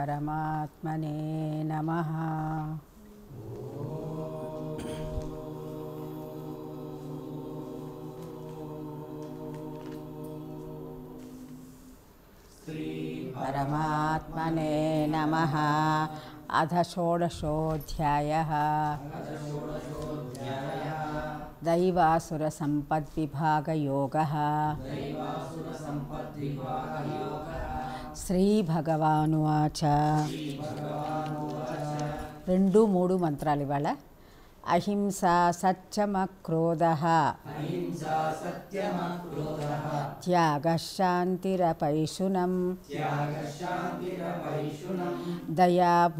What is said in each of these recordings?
परमात्मने नमः परमात्मने नमः अथ षोडशोऽध्यायः दैवासुरसम्पद्विभागयोगः శ్రీభగవానువాచ రెండు మూడు మంత్రాలు ఇవాళ अहिंसा सत्यमक्रोधः त्यागः शान्तिरपैशुनं दयाभूतेष्वलोलुप्तम्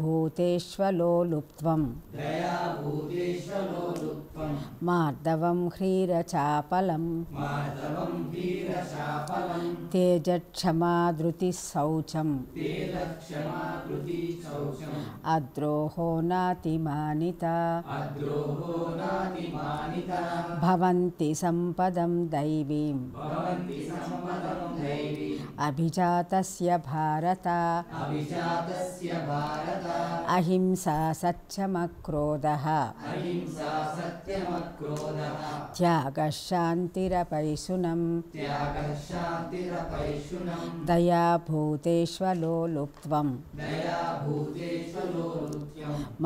मार्दवं ह्रीरचापलम् तेजक्षमादृतिः शौचम् अद्रोहो नातिमानिता भवन्ति सम्पदं दैवीम् अभिजातस्य भारत अहिंसा सत्यमक्रोधः त्यागशान्तिरपैशुनम् दयाभूतेष्वलो लुप्त्वं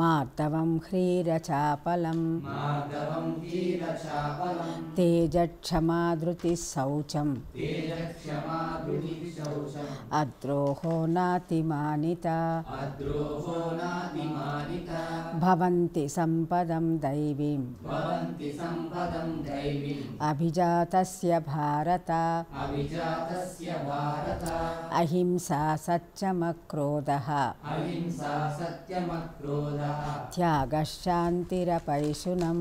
मार्तवं ह्रीरचाप तेजक्षमा धृतिशौचम् अद्रोहो नातिमानिता भवन्ति सम्पदं दैवीं अभिजातस्य भारत अहिंसा सत्यमक्रोधः त्यागश्शान्तिर परिशुनम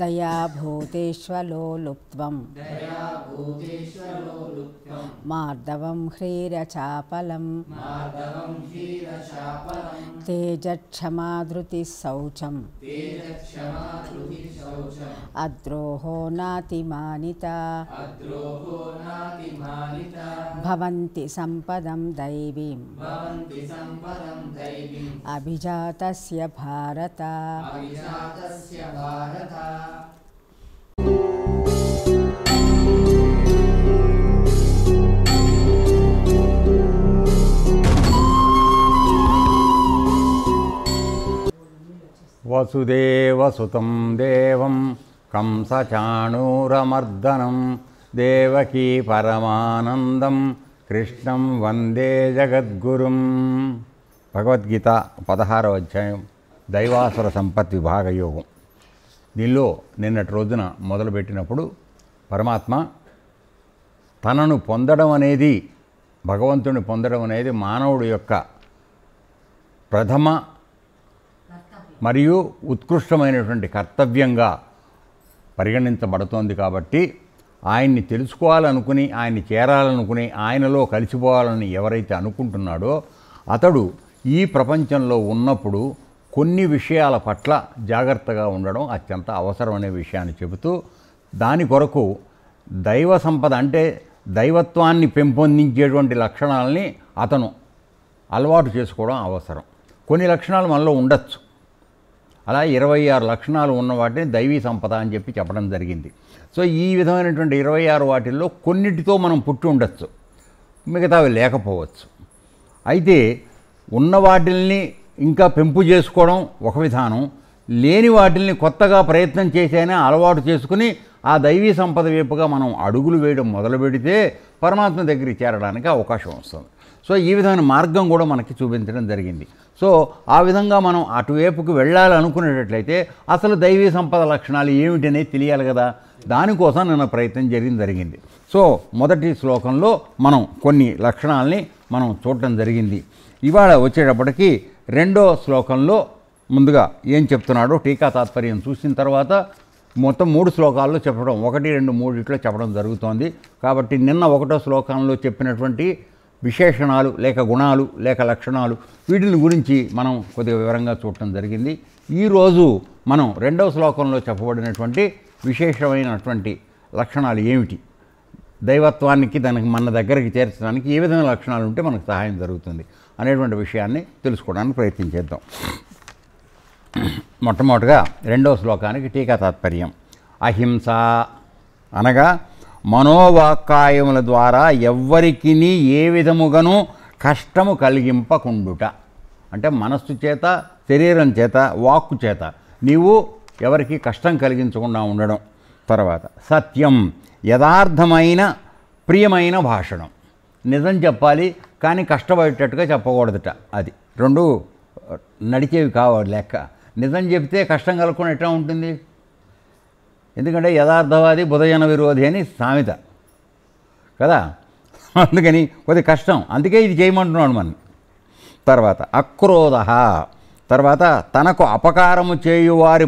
दया भूतेष्वलो लुप्त्वं मार्दवं ह्रीरचापलं तेजक्षमाधृतिः शौचम् अद्रोहो नातिमानिता भवन्ति सम्पदं दैवीम् वसुदेवसुतं देवं कंसचाणूरमर्दनं देवकी परमानन्दं कृष्णं वन्दे जगद्गुरुम् భగవద్గీత పదహారవ అధ్యాయం దైవాసుర సంపత్ విభాగ యోగం దీనిలో నిన్నటి రోజున మొదలుపెట్టినప్పుడు పరమాత్మ తనను పొందడం అనేది భగవంతుని పొందడం అనేది మానవుడి యొక్క ప్రథమ మరియు ఉత్కృష్టమైనటువంటి కర్తవ్యంగా పరిగణించబడుతోంది కాబట్టి ఆయన్ని తెలుసుకోవాలనుకుని ఆయన్ని చేరాలనుకుని ఆయనలో కలిసిపోవాలని ఎవరైతే అనుకుంటున్నాడో అతడు ఈ ప్రపంచంలో ఉన్నప్పుడు కొన్ని విషయాల పట్ల జాగ్రత్తగా ఉండడం అత్యంత అవసరమనే విషయాన్ని చెబుతూ దాని కొరకు దైవ సంపద అంటే దైవత్వాన్ని పెంపొందించేటువంటి లక్షణాలని అతను అలవాటు చేసుకోవడం అవసరం కొన్ని లక్షణాలు మనలో ఉండొచ్చు అలా ఇరవై ఆరు లక్షణాలు ఉన్న వాటిని దైవీ సంపద అని చెప్పి చెప్పడం జరిగింది సో ఈ విధమైనటువంటి ఇరవై ఆరు వాటిల్లో కొన్నిటితో మనం పుట్టి ఉండొచ్చు మిగతావి లేకపోవచ్చు అయితే ఉన్న వాటిల్ని ఇంకా పెంపు చేసుకోవడం ఒక విధానం లేని వాటిల్ని కొత్తగా ప్రయత్నం చేసైనా అలవాటు చేసుకుని ఆ దైవీ సంపద వైపుగా మనం అడుగులు వేయడం మొదలు పెడితే పరమాత్మ దగ్గరికి చేరడానికి అవకాశం వస్తుంది సో ఈ విధమైన మార్గం కూడా మనకి చూపించడం జరిగింది సో ఆ విధంగా మనం అటువైపుకి వెళ్ళాలి అనుకునేటట్లయితే అసలు దైవీ సంపద లక్షణాలు అనేది తెలియాలి కదా దానికోసం నిన్న ప్రయత్నం జరిగింది జరిగింది సో మొదటి శ్లోకంలో మనం కొన్ని లక్షణాలని మనం చూడటం జరిగింది ఇవాళ వచ్చేటప్పటికి రెండో శ్లోకంలో ముందుగా ఏం చెప్తున్నాడో టీకా తాత్పర్యం చూసిన తర్వాత మొత్తం మూడు శ్లోకాల్లో చెప్పడం ఒకటి రెండు మూడిట్లో చెప్పడం జరుగుతోంది కాబట్టి నిన్న ఒకటో శ్లోకంలో చెప్పినటువంటి విశేషణాలు లేక గుణాలు లేక లక్షణాలు వీటిని గురించి మనం కొద్దిగా వివరంగా చూడటం జరిగింది ఈరోజు మనం రెండవ శ్లోకంలో చెప్పబడినటువంటి విశేషమైనటువంటి లక్షణాలు ఏమిటి దైవత్వానికి దానికి మన దగ్గరికి చేర్చడానికి ఏ విధమైన లక్షణాలు ఉంటే మనకు సహాయం జరుగుతుంది అనేటువంటి విషయాన్ని తెలుసుకోవడానికి ప్రయత్నించేద్దాం మొట్టమొదటిగా రెండవ శ్లోకానికి టీకా తాత్పర్యం అహింస అనగా మనోవాకాయముల ద్వారా ఎవ్వరికి ఏ విధముగాను కష్టము కలిగింపకుండుట అంటే మనస్సు చేత శరీరం చేత వాక్కు చేత నీవు ఎవరికి కష్టం కలిగించకుండా ఉండడం తర్వాత సత్యం యథార్థమైన ప్రియమైన భాషణం నిజం చెప్పాలి కానీ కష్టపడేటట్టుగా చెప్పకూడదుట అది రెండు నడిచేవి కావాలి లెక్క నిజం చెప్తే కష్టం కలుగుకుని ఎట్లా ఉంటుంది ఎందుకంటే యథార్థవాది బుధజన విరోధి అని సామెత కదా అందుకని కొద్ది కష్టం అందుకే ఇది చేయమంటున్నాడు మనం తర్వాత అక్రోధ తర్వాత తనకు అపకారము చేయువారి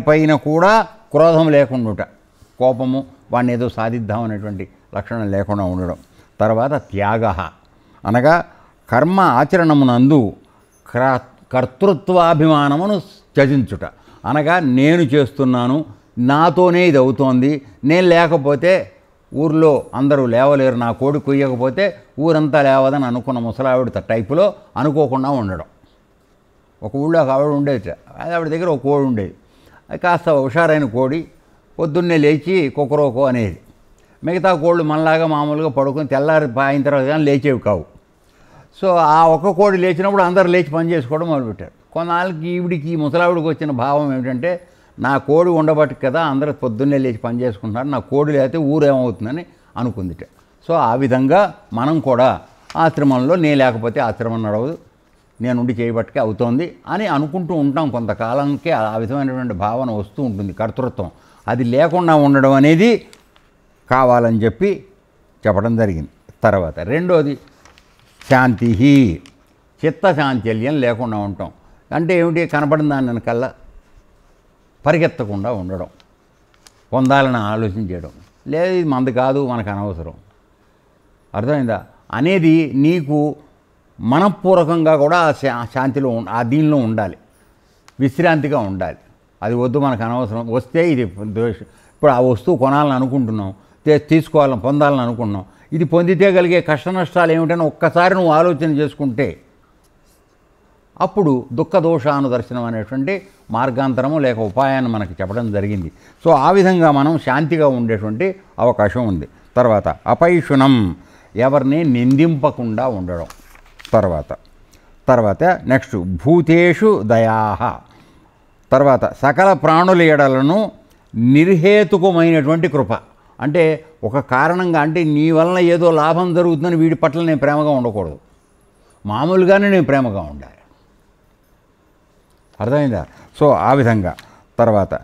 కూడా క్రోధం లేకుండుట కోపము వాడిని ఏదో సాధిద్దాం అనేటువంటి లక్షణం లేకుండా ఉండడం తర్వాత త్యాగ అనగా కర్మ ఆచరణమునందు కర్తృత్వాభిమానమును త్యజించుట అనగా నేను చేస్తున్నాను నాతోనే ఇది అవుతోంది నేను లేకపోతే ఊర్లో అందరూ లేవలేరు నా కోడి కొయ్యకపోతే ఊరంతా లేవదని అనుకున్న ముసలావిడ టైపులో అనుకోకుండా ఉండడం ఒక ఊళ్ళో ఒక ఆవిడ ఉండేది అది ఆవిడ దగ్గర ఒక కోడి ఉండేది అది కాస్త హుషారైన కోడి పొద్దున్నే లేచి కుక్కరోకో అనేది మిగతా కోళ్ళు మనలాగా మామూలుగా పడుకొని తెల్లారి పాయిన తర్వాత కానీ లేచేవి కావు సో ఆ ఒక్క కోడి లేచినప్పుడు అందరు లేచి పని చేసుకోవడం మొదలుపెట్టారు కొన్నాళ్ళకి ఈవిడికి ఈ ముసలావిడికి వచ్చిన భావం ఏమిటంటే నా కోడి ఉండబట్టి కదా అందరూ పొద్దున్నే లేచి పని చేసుకుంటున్నారు నా కోడి లేకపోతే ఊరేమవుతుందని అనుకుందిట సో ఆ విధంగా మనం కూడా ఆశ్రమంలో నేను లేకపోతే ఆశ్రమం నడవదు నేనుండి చేయబట్టికే అవుతోంది అని అనుకుంటూ ఉంటాం కొంతకాలంకే ఆ విధమైనటువంటి భావన వస్తూ ఉంటుంది కర్తృత్వం అది లేకుండా ఉండడం అనేది కావాలని చెప్పి చెప్పడం జరిగింది తర్వాత రెండోది శాంతి చాంచల్యం లేకుండా ఉంటాం అంటే ఏమిటి కనపడిన దాని కల్లా పరిగెత్తకుండా ఉండడం పొందాలని ఆలోచించడం లేదు ఇది మంది కాదు మనకు అనవసరం అర్థమైందా అనేది నీకు మనపూర్వకంగా కూడా శాంతిలో ఆ దీనిలో ఉండాలి విశ్రాంతిగా ఉండాలి అది వద్దు మనకు అనవసరం వస్తే ఇది ఇప్పుడు ఆ వస్తువు కొనాలని అనుకుంటున్నాం తీసుకోవాలని పొందాలని అనుకుంటున్నాం ఇది పొందితే కలిగే కష్ట నష్టాలు ఏమిటని ఒక్కసారి నువ్వు ఆలోచన చేసుకుంటే అప్పుడు దుఃఖ దోషాను దర్శనం అనేటువంటి మార్గాంతరము లేక ఉపాయాన్ని మనకు చెప్పడం జరిగింది సో ఆ విధంగా మనం శాంతిగా ఉండేటువంటి అవకాశం ఉంది తర్వాత అపైషుణం ఎవరిని నిందింపకుండా ఉండడం తర్వాత తర్వాత నెక్స్ట్ భూతేషు దయాహ తర్వాత సకల ప్రాణుల ఎడలను నిర్హేతుకమైనటువంటి కృప అంటే ఒక కారణంగా అంటే నీ వలన ఏదో లాభం జరుగుతుందని వీడి పట్ల నేను ప్రేమగా ఉండకూడదు మామూలుగానే నేను ప్రేమగా ఉండాలి అర్థమైందా సో ఆ విధంగా తర్వాత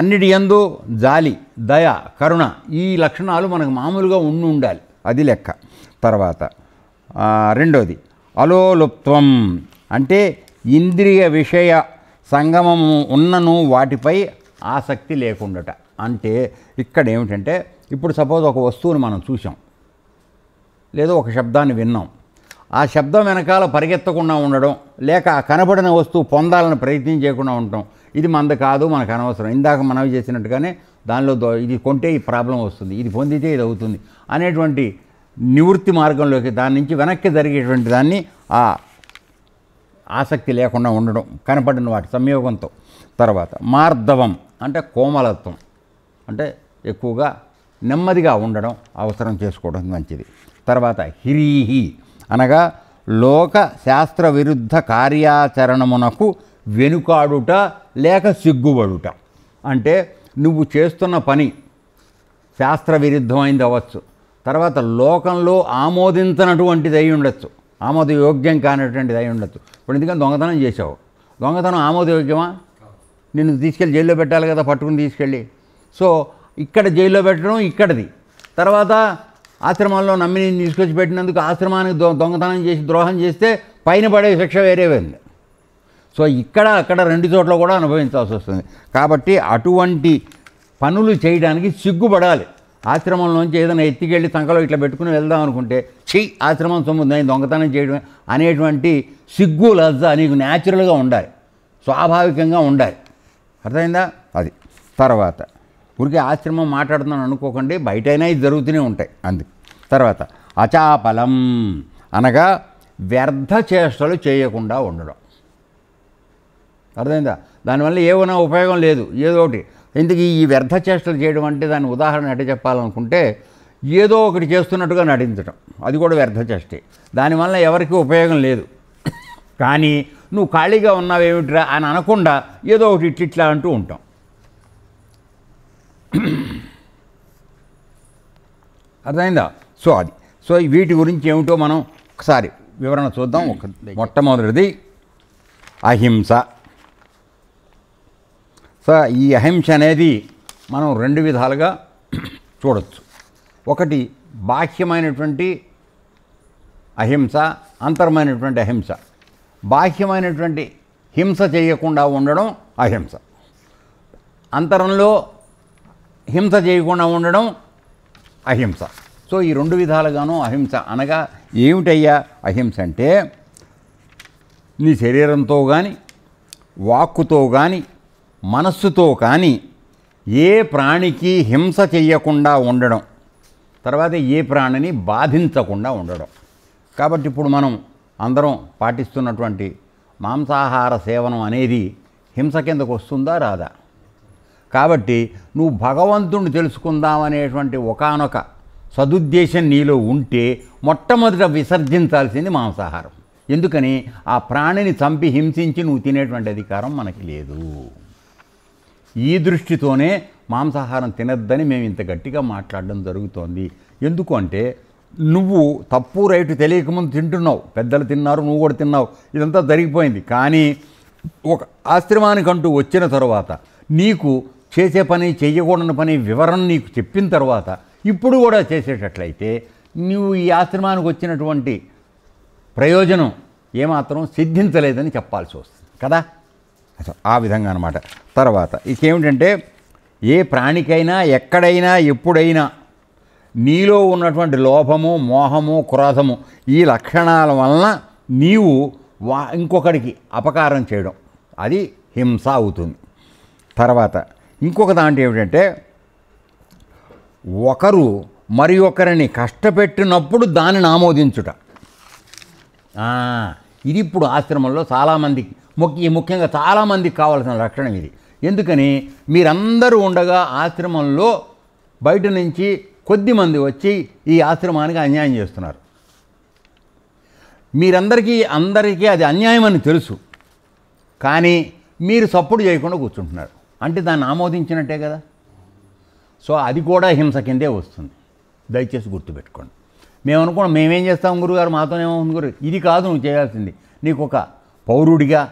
అన్నిటి ఎందు జాలి దయ కరుణ ఈ లక్షణాలు మనకు మామూలుగా ఉండి ఉండాలి అది లెక్క తర్వాత రెండోది అలోలుప్త్వం అంటే ఇంద్రియ విషయ సంగమము ఉన్నను వాటిపై ఆసక్తి లేకుండాట అంటే ఇక్కడ ఏమిటంటే ఇప్పుడు సపోజ్ ఒక వస్తువుని మనం చూసాం లేదా ఒక శబ్దాన్ని విన్నాం ఆ శబ్దం వెనకాల పరిగెత్తకుండా ఉండడం లేక ఆ కనబడిన వస్తువు పొందాలని ప్రయత్నం చేయకుండా ఉండటం ఇది మంద కాదు మనకు అనవసరం ఇందాక మనవి చేసినట్టుగానే దానిలో ఇది కొంటే ఈ ప్రాబ్లం వస్తుంది ఇది పొందితే ఇది అవుతుంది అనేటువంటి నివృత్తి మార్గంలోకి దాని నుంచి వెనక్కి జరిగేటువంటి దాన్ని ఆ ఆసక్తి లేకుండా ఉండడం కనపడిన వాటి సంయోగంతో తర్వాత మార్ధవం అంటే కోమలత్వం అంటే ఎక్కువగా నెమ్మదిగా ఉండడం అవసరం చేసుకోవడం మంచిది తర్వాత హిరీహి అనగా లోక శాస్త్ర విరుద్ధ కార్యాచరణమునకు వెనుకాడుట లేక సిగ్గుబడుట అంటే నువ్వు చేస్తున్న పని శాస్త్ర విరుద్ధమైంది అవ్వచ్చు తర్వాత లోకంలో ఆమోదించినటువంటిది అయి ఉండొచ్చు ఆమోదయోగ్యం కానటువంటిది అయి ఉండొచ్చు ఇప్పుడు ఎందుకంటే దొంగతనం చేసావు దొంగతనం ఆమోదయోగ్యమా నిన్ను తీసుకెళ్ళి జైల్లో పెట్టాలి కదా పట్టుకుని తీసుకెళ్ళి సో ఇక్కడ జైల్లో పెట్టడం ఇక్కడది తర్వాత ఆశ్రమాల్లో నమ్మిని తీసుకొచ్చి పెట్టినందుకు ఆశ్రమానికి దొంగతనం చేసి ద్రోహం చేస్తే పైన పడే శిక్ష వేరే ఉంది సో ఇక్కడ అక్కడ రెండు చోట్ల కూడా అనుభవించాల్సి వస్తుంది కాబట్టి అటువంటి పనులు చేయడానికి సిగ్గుపడాలి ఆశ్రమంలోంచి ఏదైనా ఎత్తికెళ్ళి తంకలో ఇట్లా పెట్టుకుని వెళ్దాం అనుకుంటే చెయ్యి ఆశ్రమం సొమ్ము దొంగతనం చేయడం అనేటువంటి సిగ్గు లజ్జ నీకు న్యాచురల్గా ఉండాలి స్వాభావికంగా ఉండాలి అర్థమైందా అది తర్వాత ఊరికే ఆశ్రమం మాట్లాడుతున్నాను అనుకోకండి బయటైనా ఇది జరుగుతూనే ఉంటాయి అంది తర్వాత అచాపలం అనగా వ్యర్థ చేష్టలు చేయకుండా ఉండడం అర్థమైందా దానివల్ల ఏమైనా ఉపయోగం లేదు ఏదో ఒకటి ఇందుకు ఈ వ్యర్థ చేష్టలు చేయడం అంటే దాని ఉదాహరణ ఎట్ట చెప్పాలనుకుంటే ఏదో ఒకటి చేస్తున్నట్టుగా నటించడం అది కూడా వ్యర్థ చేష్టే దానివల్ల ఎవరికి ఉపయోగం లేదు కానీ నువ్వు ఖాళీగా ఏమిట్రా అని అనకుండా ఏదో ఒకటి ఇట్లా అంటూ ఉంటాం అర్థమైందా సో అది సో వీటి గురించి ఏమిటో మనం ఒకసారి వివరణ చూద్దాం ఒక మొట్టమొదటిది అహింస సో ఈ అహింస అనేది మనం రెండు విధాలుగా చూడవచ్చు ఒకటి బాహ్యమైనటువంటి అహింస అంతరమైనటువంటి అహింస బాహ్యమైనటువంటి హింస చేయకుండా ఉండడం అహింస అంతరంలో హింస చేయకుండా ఉండడం అహింస సో ఈ రెండు విధాలుగానూ అహింస అనగా ఏమిటయ్యా అహింస అంటే నీ శరీరంతో కానీ వాక్కుతో కానీ మనస్సుతో కానీ ఏ ప్రాణికి హింస చేయకుండా ఉండడం తర్వాత ఏ ప్రాణిని బాధించకుండా ఉండడం కాబట్టి ఇప్పుడు మనం అందరం పాటిస్తున్నటువంటి మాంసాహార సేవనం అనేది హింస కిందకు వస్తుందా రాదా కాబట్టి నువ్వు భగవంతుణ్ణి తెలుసుకుందామనేటువంటి ఒకనొక సదుద్దేశం నీలో ఉంటే మొట్టమొదట విసర్జించాల్సింది మాంసాహారం ఎందుకని ఆ ప్రాణిని చంపి హింసించి నువ్వు తినేటువంటి అధికారం మనకి లేదు ఈ దృష్టితోనే మాంసాహారం తినద్దని మేము ఇంత గట్టిగా మాట్లాడడం జరుగుతోంది ఎందుకు అంటే నువ్వు తప్పు రైటు తెలియకముందు తింటున్నావు పెద్దలు తిన్నారు నువ్వు కూడా తిన్నావు ఇదంతా జరిగిపోయింది కానీ ఒక ఆశ్రమానికంటూ వచ్చిన తర్వాత నీకు చేసే పని చేయకూడని పని వివరణ నీకు చెప్పిన తర్వాత ఇప్పుడు కూడా చేసేటట్లయితే నువ్వు ఈ ఆశ్రమానికి వచ్చినటువంటి ప్రయోజనం ఏమాత్రం సిద్ధించలేదని చెప్పాల్సి వస్తుంది కదా ఆ విధంగా అనమాట తర్వాత ఇకేమిటంటే ఏ ప్రాణికైనా ఎక్కడైనా ఎప్పుడైనా నీలో ఉన్నటువంటి లోభము మోహము క్రోధము ఈ లక్షణాల వలన నీవు వా ఇంకొకరికి అపకారం చేయడం అది హింస అవుతుంది తర్వాత ఇంకొక దాంట్లో ఏమిటంటే ఒకరు మరి ఒకరిని కష్టపెట్టినప్పుడు దానిని ఆమోదించుట ఇది ఇప్పుడు ఆశ్రమంలో చాలామందికి ముఖ్య ముఖ్యంగా చాలామందికి కావాల్సిన లక్షణం ఇది ఎందుకని మీరందరూ ఉండగా ఆశ్రమంలో బయట నుంచి కొద్దిమంది వచ్చి ఈ ఆశ్రమానికి అన్యాయం చేస్తున్నారు మీరందరికీ అందరికీ అది అన్యాయం అని తెలుసు కానీ మీరు సపోర్ట్ చేయకుండా కూర్చుంటున్నారు అంటే దాన్ని ఆమోదించినట్టే కదా సో అది కూడా హింస కిందే వస్తుంది దయచేసి గుర్తుపెట్టుకోండి మేము అనుకున్నాం మేమేం చేస్తాం గురుగారు మాతోనే ఉంది గురు ఇది కాదు నువ్వు చేయాల్సింది నీకు ఒక పౌరుడిగా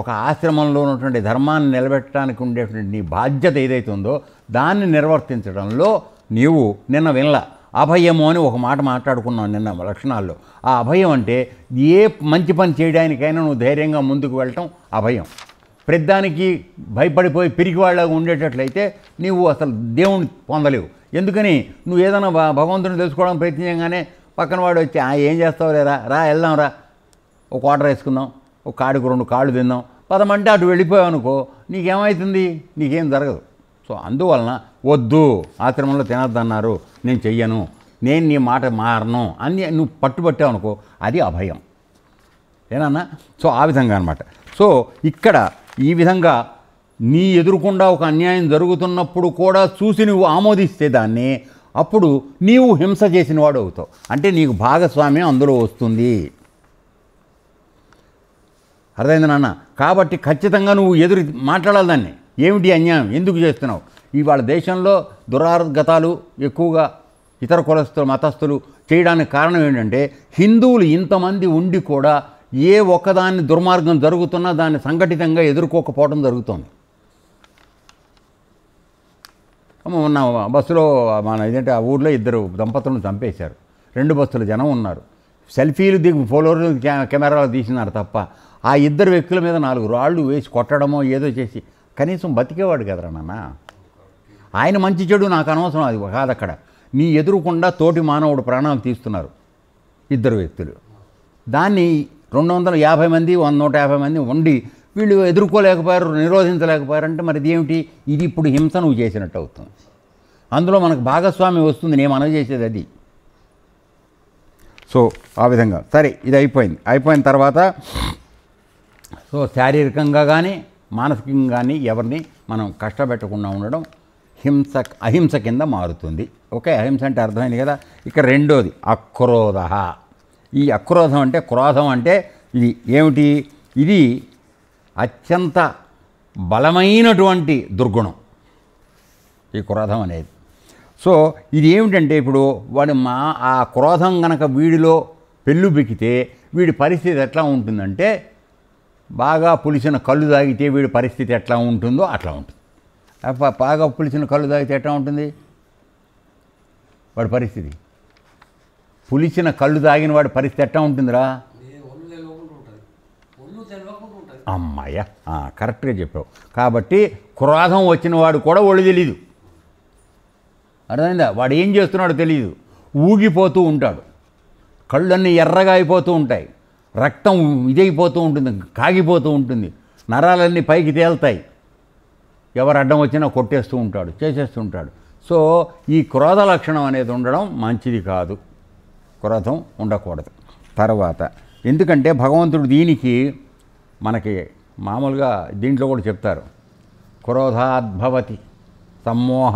ఒక ఆశ్రమంలో ఉన్నటువంటి ధర్మాన్ని నిలబెట్టడానికి ఉండేటువంటి నీ బాధ్యత ఏదైతే ఉందో దాన్ని నిర్వర్తించడంలో నీవు నిన్న వినల అభయము అని ఒక మాట మాట్లాడుకున్నావు నిన్న లక్షణాల్లో ఆ అభయం అంటే ఏ మంచి పని చేయడానికైనా నువ్వు ధైర్యంగా ముందుకు వెళ్ళటం అభయం పెద్దానికి భయపడిపోయి పిరికివాళ్ళ ఉండేటట్లయితే నీవు అసలు దేవుని పొందలేవు ఎందుకని నువ్వు ఏదైనా భగవంతుని తెలుసుకోవడం ప్రయత్నించగానే పక్కన వాడు వచ్చి ఆ ఏం చేస్తావు లేరా రా వెళ్దాం రా ఒక ఆర్డర్ వేసుకుందాం ఒక కాడికి రెండు కాళ్ళు తిందాం పదమంటే అటు వెళ్ళిపోయావు అనుకో నీకేమవుతుంది నీకేం జరగదు సో అందువలన వద్దు ఆశ్రమంలో తినద్దన్నారు నేను చెయ్యను నేను నీ మాట మారను అని నువ్వు పట్టుబట్టావు అనుకో అది అభయం ఏనన్నా సో ఆ విధంగా అనమాట సో ఇక్కడ ఈ విధంగా నీ ఎదురుకుండా ఒక అన్యాయం జరుగుతున్నప్పుడు కూడా చూసి నువ్వు ఆమోదిస్తే దాన్ని అప్పుడు నీవు హింస చేసిన వాడు అవుతావు అంటే నీకు భాగస్వామ్యం అందులో వస్తుంది అర్థమైంది నాన్న కాబట్టి ఖచ్చితంగా నువ్వు ఎదురు మాట్లాడాలి దాన్ని ఏమిటి అన్యాయం ఎందుకు చేస్తున్నావు ఇవాళ దేశంలో దురార్గతాలు ఎక్కువగా ఇతర కులస్తులు మతస్థులు చేయడానికి కారణం ఏంటంటే హిందువులు ఇంతమంది ఉండి కూడా ఏ ఒక్కదాన్ని దుర్మార్గం జరుగుతున్నా దాన్ని సంఘటితంగా ఎదుర్కోకపోవడం జరుగుతుంది మొన్న బస్సులో మన ఏంటంటే ఆ ఊర్లో ఇద్దరు దంపతులను చంపేశారు రెండు బస్సులు జనం ఉన్నారు సెల్ఫీలు దిగు ఫోలోలు కెమెరాలు తీసినారు తప్ప ఆ ఇద్దరు వ్యక్తుల మీద నాలుగు రాళ్ళు వేసి కొట్టడమో ఏదో చేసి కనీసం బతికేవాడు కదరా నాన్న ఆయన మంచి చెడు నాకు అనవసరం అది కాదు అక్కడ నీ ఎదురుకుండా తోటి మానవుడు ప్రాణాలు తీస్తున్నారు ఇద్దరు వ్యక్తులు దాన్ని రెండు వందల యాభై మంది వంద నూట యాభై మంది ఉండి వీళ్ళు ఎదుర్కోలేకపోయారు నిరోధించలేకపోయారు అంటే మరి ఇదేమిటి ఇది ఇప్పుడు హింస నువ్వు చేసినట్టు అవుతుంది అందులో మనకు భాగస్వామి వస్తుంది నేను మనవి చేసేది అది సో ఆ విధంగా సరే ఇది అయిపోయింది అయిపోయిన తర్వాత సో శారీరకంగా కానీ మానసికంగా కానీ ఎవరిని మనం కష్టపెట్టకుండా ఉండడం హింస అహింస కింద మారుతుంది ఓకే అహింస అంటే అర్థమైంది కదా ఇక రెండోది అక్రోధ ఈ అక్రోధం అంటే క్రోధం అంటే ఇది ఏమిటి ఇది అత్యంత బలమైనటువంటి దుర్గుణం ఈ క్రోధం అనేది సో ఇది ఏమిటంటే ఇప్పుడు వాడి మా ఆ క్రోధం గనక వీడిలో పెళ్ళు బిక్కితే వీడి పరిస్థితి ఎట్లా ఉంటుందంటే బాగా పులిసిన కళ్ళు తాగితే వీడి పరిస్థితి ఎట్లా ఉంటుందో అట్లా ఉంటుంది బాగా పులిసిన కళ్ళు తాగితే ఎట్లా ఉంటుంది వాడి పరిస్థితి పులిచిన కళ్ళు వాడి పరిస్థితి ఎట్టా ఉంటుందిరా అమ్మాయ్యా కరెక్ట్గా చెప్పావు కాబట్టి క్రోధం వచ్చిన వాడు కూడా ఒళ్ళు తెలియదు అర్థమైందా వాడు ఏం చేస్తున్నాడో తెలియదు ఊగిపోతూ ఉంటాడు కళ్ళన్నీ ఎర్రగా అయిపోతూ ఉంటాయి రక్తం ఇదైపోతూ ఉంటుంది కాగిపోతూ ఉంటుంది నరాలన్నీ పైకి తేలుతాయి ఎవరు అడ్డం వచ్చినా కొట్టేస్తూ ఉంటాడు చేసేస్తూ ఉంటాడు సో ఈ క్రోధ లక్షణం అనేది ఉండడం మంచిది కాదు క్రోధం ఉండకూడదు తర్వాత ఎందుకంటే భగవంతుడు దీనికి మనకి మామూలుగా దీంట్లో కూడా చెప్తారు క్రోధాద్భవతి సమ్మోహ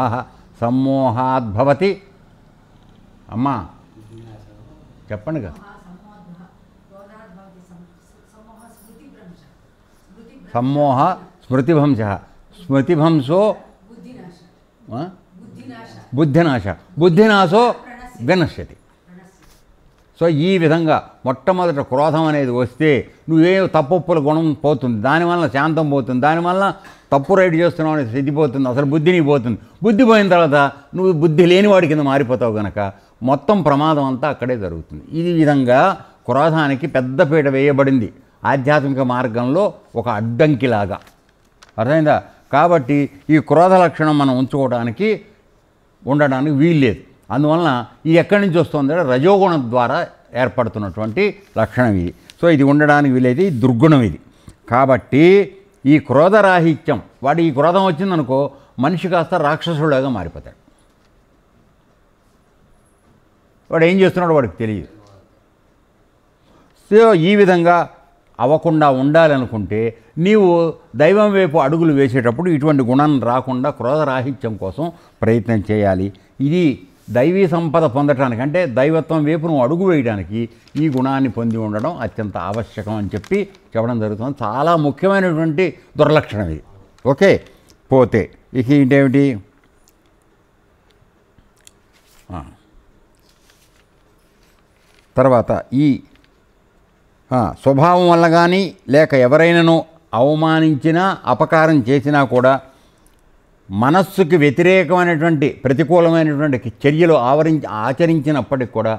సమ్మోహాద్భవతి అమ్మా చెప్పండి కదా సమ్మోహ స్మృతిభంశ స్మృతిభంశో బుద్ధినాశ బుద్ధినాశో వినశ్యతి సో ఈ విధంగా మొట్టమొదట క్రోధం అనేది వస్తే నువ్వే తప్పుల గుణం పోతుంది దానివల్ల శాంతం పోతుంది దానివల్ల తప్పు రైడ్ చేస్తున్నావు అనేది స్థితి పోతుంది అసలు బుద్ధి నీ పోతుంది బుద్ధి పోయిన తర్వాత నువ్వు బుద్ధి లేనివాడి కింద మారిపోతావు కనుక మొత్తం ప్రమాదం అంతా అక్కడే జరుగుతుంది ఈ విధంగా క్రోధానికి పెద్దపీట వేయబడింది ఆధ్యాత్మిక మార్గంలో ఒక అడ్డంకిలాగా అర్థమైందా కాబట్టి ఈ క్రోధ లక్షణం మనం ఉంచుకోవడానికి ఉండడానికి వీల్లేదు అందువలన ఇది ఎక్కడి నుంచి వస్తుందంటే రజోగుణం ద్వారా ఏర్పడుతున్నటువంటి లక్షణం ఇది సో ఇది ఉండడానికి వీలైతే ఈ దుర్గుణం ఇది కాబట్టి ఈ క్రోధరాహిత్యం వాడు ఈ క్రోధం వచ్చిందనుకో మనిషి కాస్త రాక్షసుడిలాగా మారిపోతాడు వాడు ఏం చేస్తున్నాడు వాడికి తెలియదు సో ఈ విధంగా అవ్వకుండా ఉండాలనుకుంటే నీవు దైవం వైపు అడుగులు వేసేటప్పుడు ఇటువంటి గుణాన్ని రాకుండా క్రోధరాహిత్యం కోసం ప్రయత్నం చేయాలి ఇది దైవీ సంపద పొందటానికి అంటే దైవత్వం వైపును అడుగు వేయడానికి ఈ గుణాన్ని పొంది ఉండడం అత్యంత ఆవశ్యకం అని చెప్పి చెప్పడం జరుగుతుంది చాలా ముఖ్యమైనటువంటి దుర్లక్షణం ఇది ఓకే పోతే ఇక ఏంటేమిటి తర్వాత ఈ స్వభావం వల్ల కానీ లేక ఎవరైనాను అవమానించినా అపకారం చేసినా కూడా మనస్సుకి వ్యతిరేకమైనటువంటి ప్రతికూలమైనటువంటి చర్యలు ఆవరించి ఆచరించినప్పటికి కూడా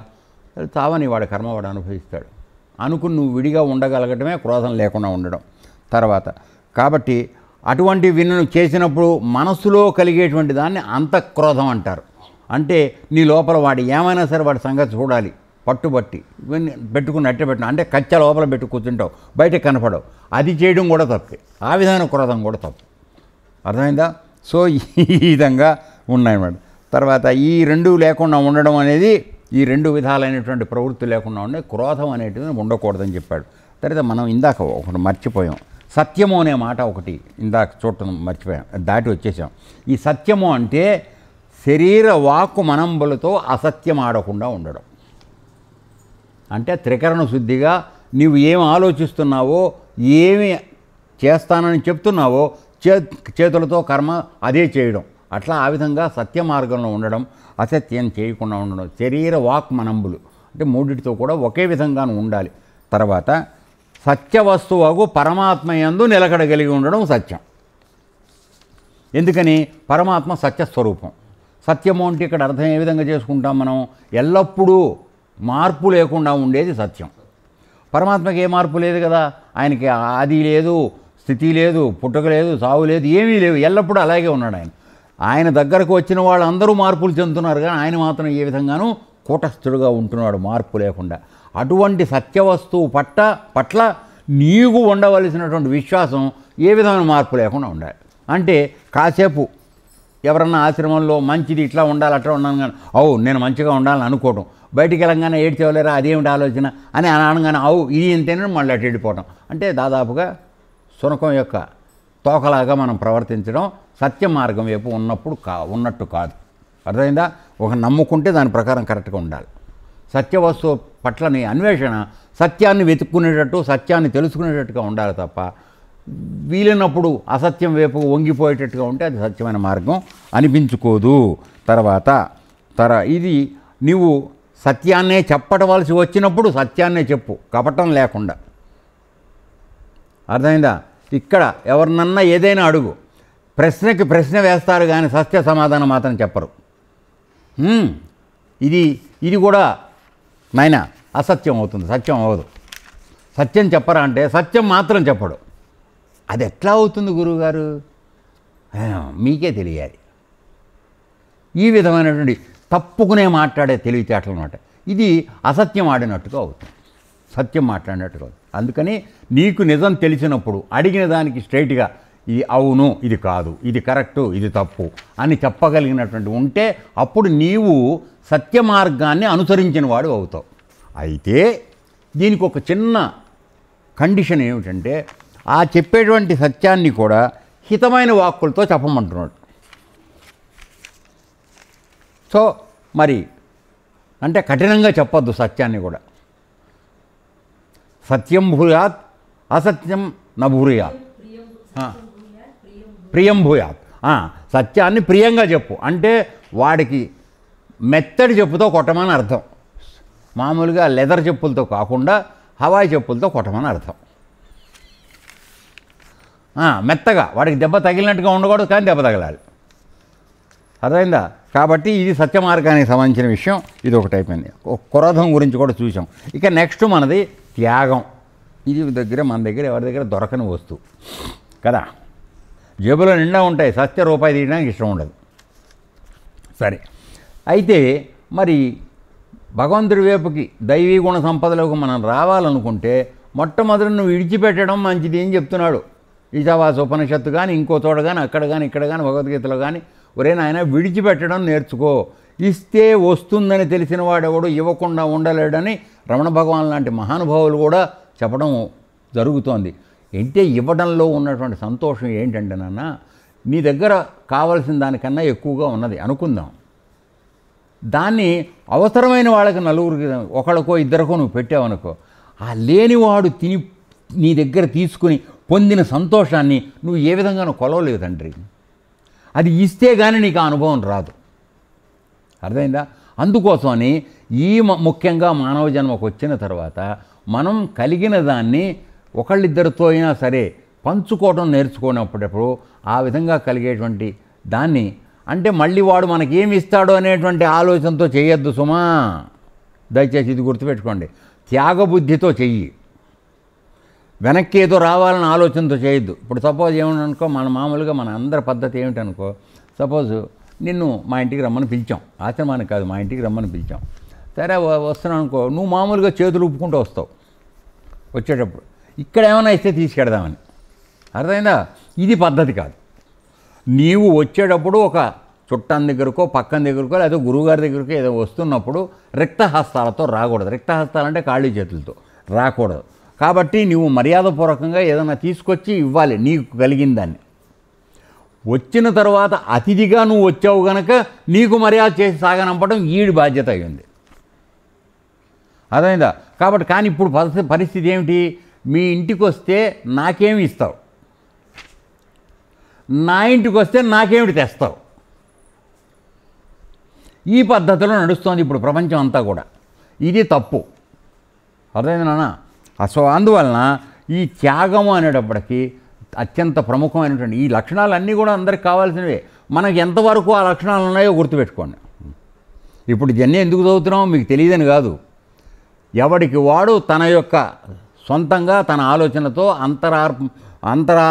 చావని వాడి కర్మ వాడు అనుభవిస్తాడు అనుకుని నువ్వు విడిగా ఉండగలగటమే క్రోధం లేకుండా ఉండడం తర్వాత కాబట్టి అటువంటి విన్ను చేసినప్పుడు మనస్సులో కలిగేటువంటి దాన్ని అంతఃక్రోధం అంటారు అంటే నీ లోపల వాడు ఏమైనా సరే వాడి సంగతి చూడాలి పట్టుబట్టి ఇవన్నీ పెట్టుకుని అట్టే పెట్టిన అంటే కచ్చ లోపల పెట్టు కూర్చుంటావు బయటకు కనపడవు అది చేయడం కూడా తప్పే ఆ విధమైన క్రోధం కూడా తప్పు అర్థమైందా సో ఈ విధంగా ఉన్నాయన్నమాట తర్వాత ఈ రెండు లేకుండా ఉండడం అనేది ఈ రెండు విధాలైనటువంటి ప్రవృత్తి లేకుండా ఉండే క్రోధం అనేటిది ఉండకూడదని చెప్పాడు తర్వాత మనం ఇందాక ఒకటి మర్చిపోయాం సత్యము అనే మాట ఒకటి ఇందాక చూడటం మర్చిపోయాం దాటి వచ్చేసాం ఈ సత్యము అంటే శరీర వాక్కు మనంబులతో అసత్యం ఆడకుండా ఉండడం అంటే త్రికరణ శుద్ధిగా నువ్వు ఏం ఆలోచిస్తున్నావో ఏమి చేస్తానని చెప్తున్నావో చే చేతులతో కర్మ అదే చేయడం అట్లా ఆ విధంగా సత్య మార్గంలో ఉండడం అసత్యం చేయకుండా ఉండడం శరీర వాక్ మనంబులు అంటే మూడిటితో కూడా ఒకే విధంగాను ఉండాలి తర్వాత సత్య వస్తువు పరమాత్మ ఎందు నిలకడగలిగి ఉండడం సత్యం ఎందుకని పరమాత్మ సత్యస్వరూపం సత్యము అంటే ఇక్కడ అర్థం ఏ విధంగా చేసుకుంటాం మనం ఎల్లప్పుడూ మార్పు లేకుండా ఉండేది సత్యం పరమాత్మకి ఏ మార్పు లేదు కదా ఆయనకి అది లేదు స్థితి లేదు పుట్టక లేదు సావు లేదు ఏమీ లేవు ఎల్లప్పుడూ అలాగే ఉన్నాడు ఆయన ఆయన దగ్గరకు వచ్చిన వాళ్ళందరూ మార్పులు చెందుతున్నారు కానీ ఆయన మాత్రం ఏ విధంగానూ కూటస్థుడుగా ఉంటున్నాడు మార్పు లేకుండా అటువంటి సత్యవస్తువు పట్ట పట్ల నీకు ఉండవలసినటువంటి విశ్వాసం ఏ విధమైన మార్పు లేకుండా ఉండాలి అంటే కాసేపు ఎవరన్నా ఆశ్రమంలో మంచిది ఇట్లా ఉండాలి అట్లా ఉండాలి కానీ అవు నేను మంచిగా ఉండాలని అనుకోవటం బయటికి వెళ్ళంగానే ఏడ్చేవలేరా అదేమిటి ఆలోచన అని అనగానే అవు ఇది ఇంతేనని మళ్ళీ అటు వెళ్ళిపోవటం అంటే దాదాపుగా శునకం యొక్క తోకలాగా మనం ప్రవర్తించడం సత్య మార్గం వైపు ఉన్నప్పుడు కా ఉన్నట్టు కాదు అర్థమైందా ఒక నమ్ముకుంటే దాని ప్రకారం కరెక్ట్గా ఉండాలి సత్య వస్తువు పట్లని అన్వేషణ సత్యాన్ని వెతుక్కునేటట్టు సత్యాన్ని తెలుసుకునేటట్టుగా ఉండాలి తప్ప వీలైనప్పుడు అసత్యం వైపు వంగిపోయేటట్టుగా ఉంటే అది సత్యమైన మార్గం అనిపించుకోదు తర్వాత తర ఇది నీవు సత్యాన్నే చెప్పటవలసి వచ్చినప్పుడు సత్యాన్నే చెప్పు కపటం లేకుండా అర్థమైందా ఇక్కడ ఎవరినన్నా ఏదైనా అడుగు ప్రశ్నకి ప్రశ్న వేస్తారు కానీ సత్య సమాధానం మాత్రం చెప్పరు ఇది ఇది కూడా నాయన అసత్యం అవుతుంది సత్యం అవ్వదు సత్యం చెప్పరా అంటే సత్యం మాత్రం చెప్పడు అది ఎట్లా అవుతుంది గురువుగారు మీకే తెలియాలి ఈ విధమైనటువంటి తప్పుకునే మాట్లాడే తెలివితేటలు అనమాట ఇది అసత్యం ఆడినట్టుగా అవుతుంది సత్యం మాట్లాడినట్టుగా అవుతుంది అందుకని నీకు నిజం తెలిసినప్పుడు అడిగిన దానికి స్ట్రైట్గా ఇది అవును ఇది కాదు ఇది కరెక్టు ఇది తప్పు అని చెప్పగలిగినటువంటి ఉంటే అప్పుడు నీవు సత్య మార్గాన్ని అనుసరించిన వాడు అవుతావు అయితే దీనికి ఒక చిన్న కండిషన్ ఏమిటంటే ఆ చెప్పేటువంటి సత్యాన్ని కూడా హితమైన వాక్కులతో చెప్పమంటున్నాడు సో మరి అంటే కఠినంగా చెప్పొద్దు సత్యాన్ని కూడా సత్యం భూయాత్ అసత్యం నభూయాత్ ప్రియం భూయాత్ సత్యాన్ని ప్రియంగా చెప్పు అంటే వాడికి మెత్తడి చెప్పుతో కొట్టమని అర్థం మామూలుగా లెదర్ చెప్పులతో కాకుండా హవాయి చెప్పులతో కొట్టమని అర్థం మెత్తగా వాడికి దెబ్బ తగిలినట్టుగా ఉండకూడదు కానీ దెబ్బ తగలాలి అర్థమైందా కాబట్టి ఇది సత్య మార్గానికి సంబంధించిన విషయం ఇది ఒకటి అయిపోయింది క్రోధం గురించి కూడా చూసాం ఇక నెక్స్ట్ మనది త్యాగం ఇది దగ్గర మన దగ్గర ఎవరి దగ్గర దొరకని వస్తువు కదా జేబులో నిండా ఉంటాయి సత్య రూపాయి తీయడానికి ఇష్టం ఉండదు సరే అయితే మరి భగవంతుడి వైపుకి దైవీ గుణ సంపదలకు మనం రావాలనుకుంటే మొట్టమొదటి నువ్వు విడిచిపెట్టడం మంచిది అని చెప్తున్నాడు ఈశావాస ఉపనిషత్తు కానీ ఇంకో చోట కానీ అక్కడ కానీ ఇక్కడ కానీ భగవద్గీతలో కానీ ఒరే నాయన విడిచిపెట్టడం నేర్చుకో ఇస్తే వస్తుందని తెలిసిన వాడెవడు ఇవ్వకుండా ఉండలేడని రమణ భగవాన్ లాంటి మహానుభావులు కూడా చెప్పడం జరుగుతోంది అంటే ఇవ్వడంలో ఉన్నటువంటి సంతోషం ఏంటంటే నాన్న నీ దగ్గర కావలసిన దానికన్నా ఎక్కువగా ఉన్నది అనుకుందాం దాన్ని అవసరమైన వాళ్ళకి నలుగురికి ఒకళ్ళకో ఇద్దరికో నువ్వు పెట్టావనుకో ఆ లేనివాడు తిని నీ దగ్గర తీసుకుని పొందిన సంతోషాన్ని నువ్వు ఏ విధంగానూ కొలవలేదు తండ్రి అది ఇస్తే కానీ నీకు ఆ అనుభవం రాదు అర్థమైందా అందుకోసమని ఈ ముఖ్యంగా మానవ జన్మకు వచ్చిన తర్వాత మనం కలిగిన దాన్ని ఒకళ్ళిద్దరితో అయినా సరే పంచుకోవడం నేర్చుకున్నప్పుడప్పుడు ఆ విధంగా కలిగేటువంటి దాన్ని అంటే మళ్ళీ వాడు మనకి ఏమి ఇస్తాడు అనేటువంటి ఆలోచనతో చేయొద్దు సుమా దయచేసి ఇది గుర్తుపెట్టుకోండి త్యాగబుద్ధితో చెయ్యి వెనక్కి ఏదో రావాలని ఆలోచనతో చేయొద్దు ఇప్పుడు సపోజ్ ఏమిటనుకో మన మామూలుగా మన అందరి పద్ధతి ఏమిటనుకో సపోజ్ నిన్ను మా ఇంటికి రమ్మని పిలిచాం ఆశ్రమానికి కాదు మా ఇంటికి రమ్మని పిలిచాం సరే వస్తున్నాను అనుకో నువ్వు మామూలుగా చేతులు ఉప్పుకుంటూ వస్తావు వచ్చేటప్పుడు ఇక్కడ ఏమైనా ఇస్తే తీసుకెడదామని అర్థమైందా ఇది పద్ధతి కాదు నీవు వచ్చేటప్పుడు ఒక చుట్టాన్ దగ్గరకో పక్కన దగ్గరకో లేదా గురువుగారి దగ్గరకో ఏదో వస్తున్నప్పుడు రిక్తహస్తాలతో రాకూడదు రిక్తహస్తాలంటే ఖాళీ చేతులతో రాకూడదు కాబట్టి నువ్వు మర్యాదపూర్వకంగా ఏదైనా తీసుకొచ్చి ఇవ్వాలి నీకు కలిగిన దాన్ని వచ్చిన తర్వాత అతిథిగా నువ్వు వచ్చావు గనక నీకు మర్యాద చేసి సాగనంపడం ఈడి బాధ్యత అయింది అదైందా కాబట్టి కానీ ఇప్పుడు పరిస్థితి పరిస్థితి ఏమిటి మీ ఇంటికి వస్తే నాకేమి ఇస్తావు నా ఇంటికి వస్తే నాకేమిటి తెస్తావు ఈ పద్ధతిలో నడుస్తోంది ఇప్పుడు ప్రపంచం అంతా కూడా ఇది తప్పు అర్థమైంది నాన్న అసలు అందువలన ఈ త్యాగము అనేటప్పటికీ అత్యంత ప్రముఖమైనటువంటి ఈ లక్షణాలన్నీ కూడా అందరికి కావాల్సినవే మనకు ఎంతవరకు ఆ లక్షణాలు ఉన్నాయో గుర్తుపెట్టుకోండి ఇప్పుడు జన్య ఎందుకు చదువుతున్నామో మీకు తెలియదని కాదు ఎవడికి వాడు తన యొక్క సొంతంగా తన ఆలోచనతో అంతరా అంతరా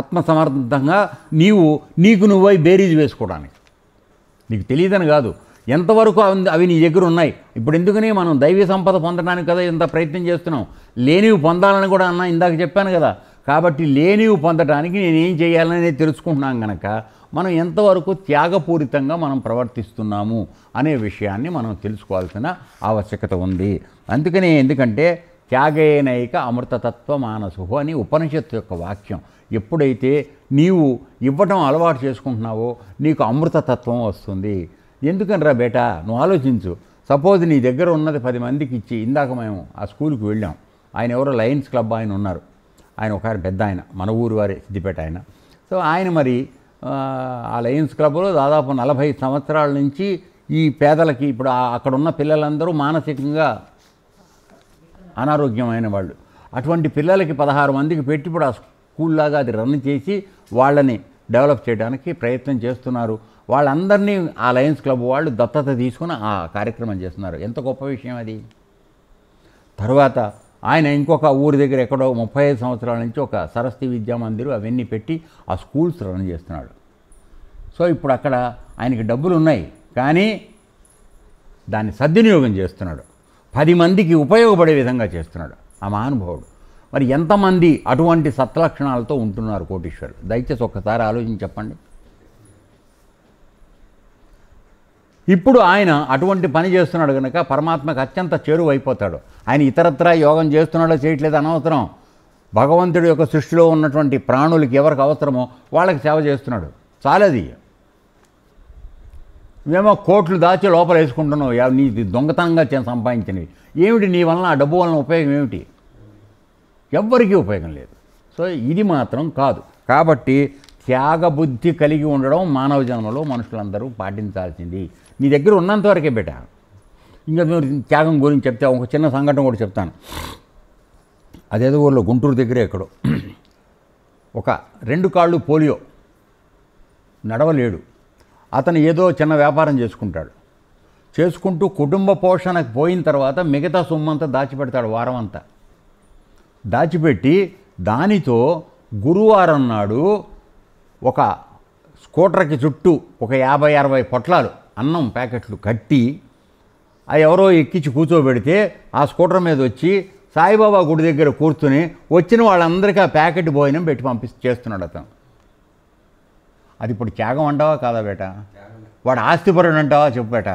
ఆత్మసమర్థంగా నీవు నీకు నువ్వై బేరీజ్ వేసుకోవడానికి నీకు తెలియదని కాదు ఎంతవరకు అవి నీ దగ్గర ఉన్నాయి ఇప్పుడు ఎందుకని మనం దైవీ సంపద పొందడానికి కదా ఇంత ప్రయత్నం చేస్తున్నాం లేనివి పొందాలని కూడా అన్న ఇందాక చెప్పాను కదా కాబట్టి లేనివి పొందడానికి నేనేం చేయాలనేది తెలుసుకుంటున్నాం కనుక మనం ఎంతవరకు త్యాగపూరితంగా మనం ప్రవర్తిస్తున్నాము అనే విషయాన్ని మనం తెలుసుకోవాల్సిన ఆవశ్యకత ఉంది అందుకనే ఎందుకంటే త్యాగేనైక అమృతతత్వ మానసు అని ఉపనిషత్తు యొక్క వాక్యం ఎప్పుడైతే నీవు ఇవ్వటం అలవాటు చేసుకుంటున్నావో నీకు అమృతతత్వం వస్తుంది ఎందుకనరా బేటా నువ్వు ఆలోచించు సపోజ్ నీ దగ్గర ఉన్నది పది మందికి ఇచ్చి ఇందాక మేము ఆ స్కూల్కి వెళ్ళాం ఆయన ఎవరో లయన్స్ క్లబ్ ఆయన ఉన్నారు ఆయన ఒక పెద్ద ఆయన మన ఊరు వారి సిద్దిపేట ఆయన సో ఆయన మరి ఆ లయన్స్ క్లబ్లో దాదాపు నలభై సంవత్సరాల నుంచి ఈ పేదలకి ఇప్పుడు అక్కడ ఉన్న పిల్లలందరూ మానసికంగా అనారోగ్యమైన వాళ్ళు అటువంటి పిల్లలకి పదహారు మందికి పెట్టి ఇప్పుడు ఆ స్కూల్లాగా అది రన్ చేసి వాళ్ళని డెవలప్ చేయడానికి ప్రయత్నం చేస్తున్నారు వాళ్ళందరినీ ఆ లయన్స్ క్లబ్ వాళ్ళు దత్తత తీసుకుని ఆ కార్యక్రమం చేస్తున్నారు ఎంత గొప్ప విషయం అది తర్వాత ఆయన ఇంకొక ఊరి దగ్గర ఎక్కడో ముప్పై ఐదు సంవత్సరాల నుంచి ఒక సరస్వతి విద్యా మందిర్ అవన్నీ పెట్టి ఆ స్కూల్స్ రన్ చేస్తున్నాడు సో ఇప్పుడు అక్కడ ఆయనకి డబ్బులు ఉన్నాయి కానీ దాన్ని సద్వినియోగం చేస్తున్నాడు పది మందికి ఉపయోగపడే విధంగా చేస్తున్నాడు ఆ మహానుభావుడు మరి ఎంతమంది అటువంటి సత్లక్షణాలతో ఉంటున్నారు కోటీశ్వరులు దయచేసి ఒక్కసారి ఆలోచించి చెప్పండి ఇప్పుడు ఆయన అటువంటి పని చేస్తున్నాడు కనుక పరమాత్మకు అత్యంత చేరువైపోతాడు ఆయన ఇతరత్రా యోగం చేస్తున్నాడో చేయట్లేదు అనవసరం భగవంతుడి యొక్క సృష్టిలో ఉన్నటువంటి ప్రాణులకి ఎవరికి అవసరమో వాళ్ళకి సేవ చేస్తున్నాడు చాలది మేమో కోట్లు దాచి లోపల వేసుకుంటున్నావు నీ దొంగతనంగా సంపాదించినవి ఏమిటి నీ వలన ఆ డబ్బు వలన ఉపయోగం ఏమిటి ఎవ్వరికీ ఉపయోగం లేదు సో ఇది మాత్రం కాదు కాబట్టి త్యాగబుద్ధి కలిగి ఉండడం మానవ జన్మలో మనుషులందరూ పాటించాల్సింది నీ దగ్గర ఉన్నంత వరకే బేట ఇంకా మేము త్యాగం గురించి చెప్తే ఒక చిన్న సంఘటన కూడా చెప్తాను అదేదో ఊళ్ళో గుంటూరు దగ్గరే ఎక్కడో ఒక రెండు కాళ్ళు పోలియో నడవలేడు అతను ఏదో చిన్న వ్యాపారం చేసుకుంటాడు చేసుకుంటూ కుటుంబ పోషణకు పోయిన తర్వాత మిగతా సొమ్మంతా దాచిపెడతాడు వారం అంతా దాచిపెట్టి దానితో గురువారం నాడు ఒక స్కూటర్కి చుట్టూ ఒక యాభై అరవై పొట్లాలు అన్నం ప్యాకెట్లు కట్టి అవి ఎవరో ఎక్కించి కూర్చోబెడితే ఆ స్కూటర్ మీద వచ్చి సాయిబాబా గుడి దగ్గర కూర్చుని వచ్చిన వాళ్ళందరికీ ఆ ప్యాకెట్ భోజనం పెట్టి పంపి చేస్తున్నాడు అతను అది ఇప్పుడు త్యాగం అంటావా కాదా బేట వాడు ఆస్తిపరుడు అంటావా చెప్పు బేట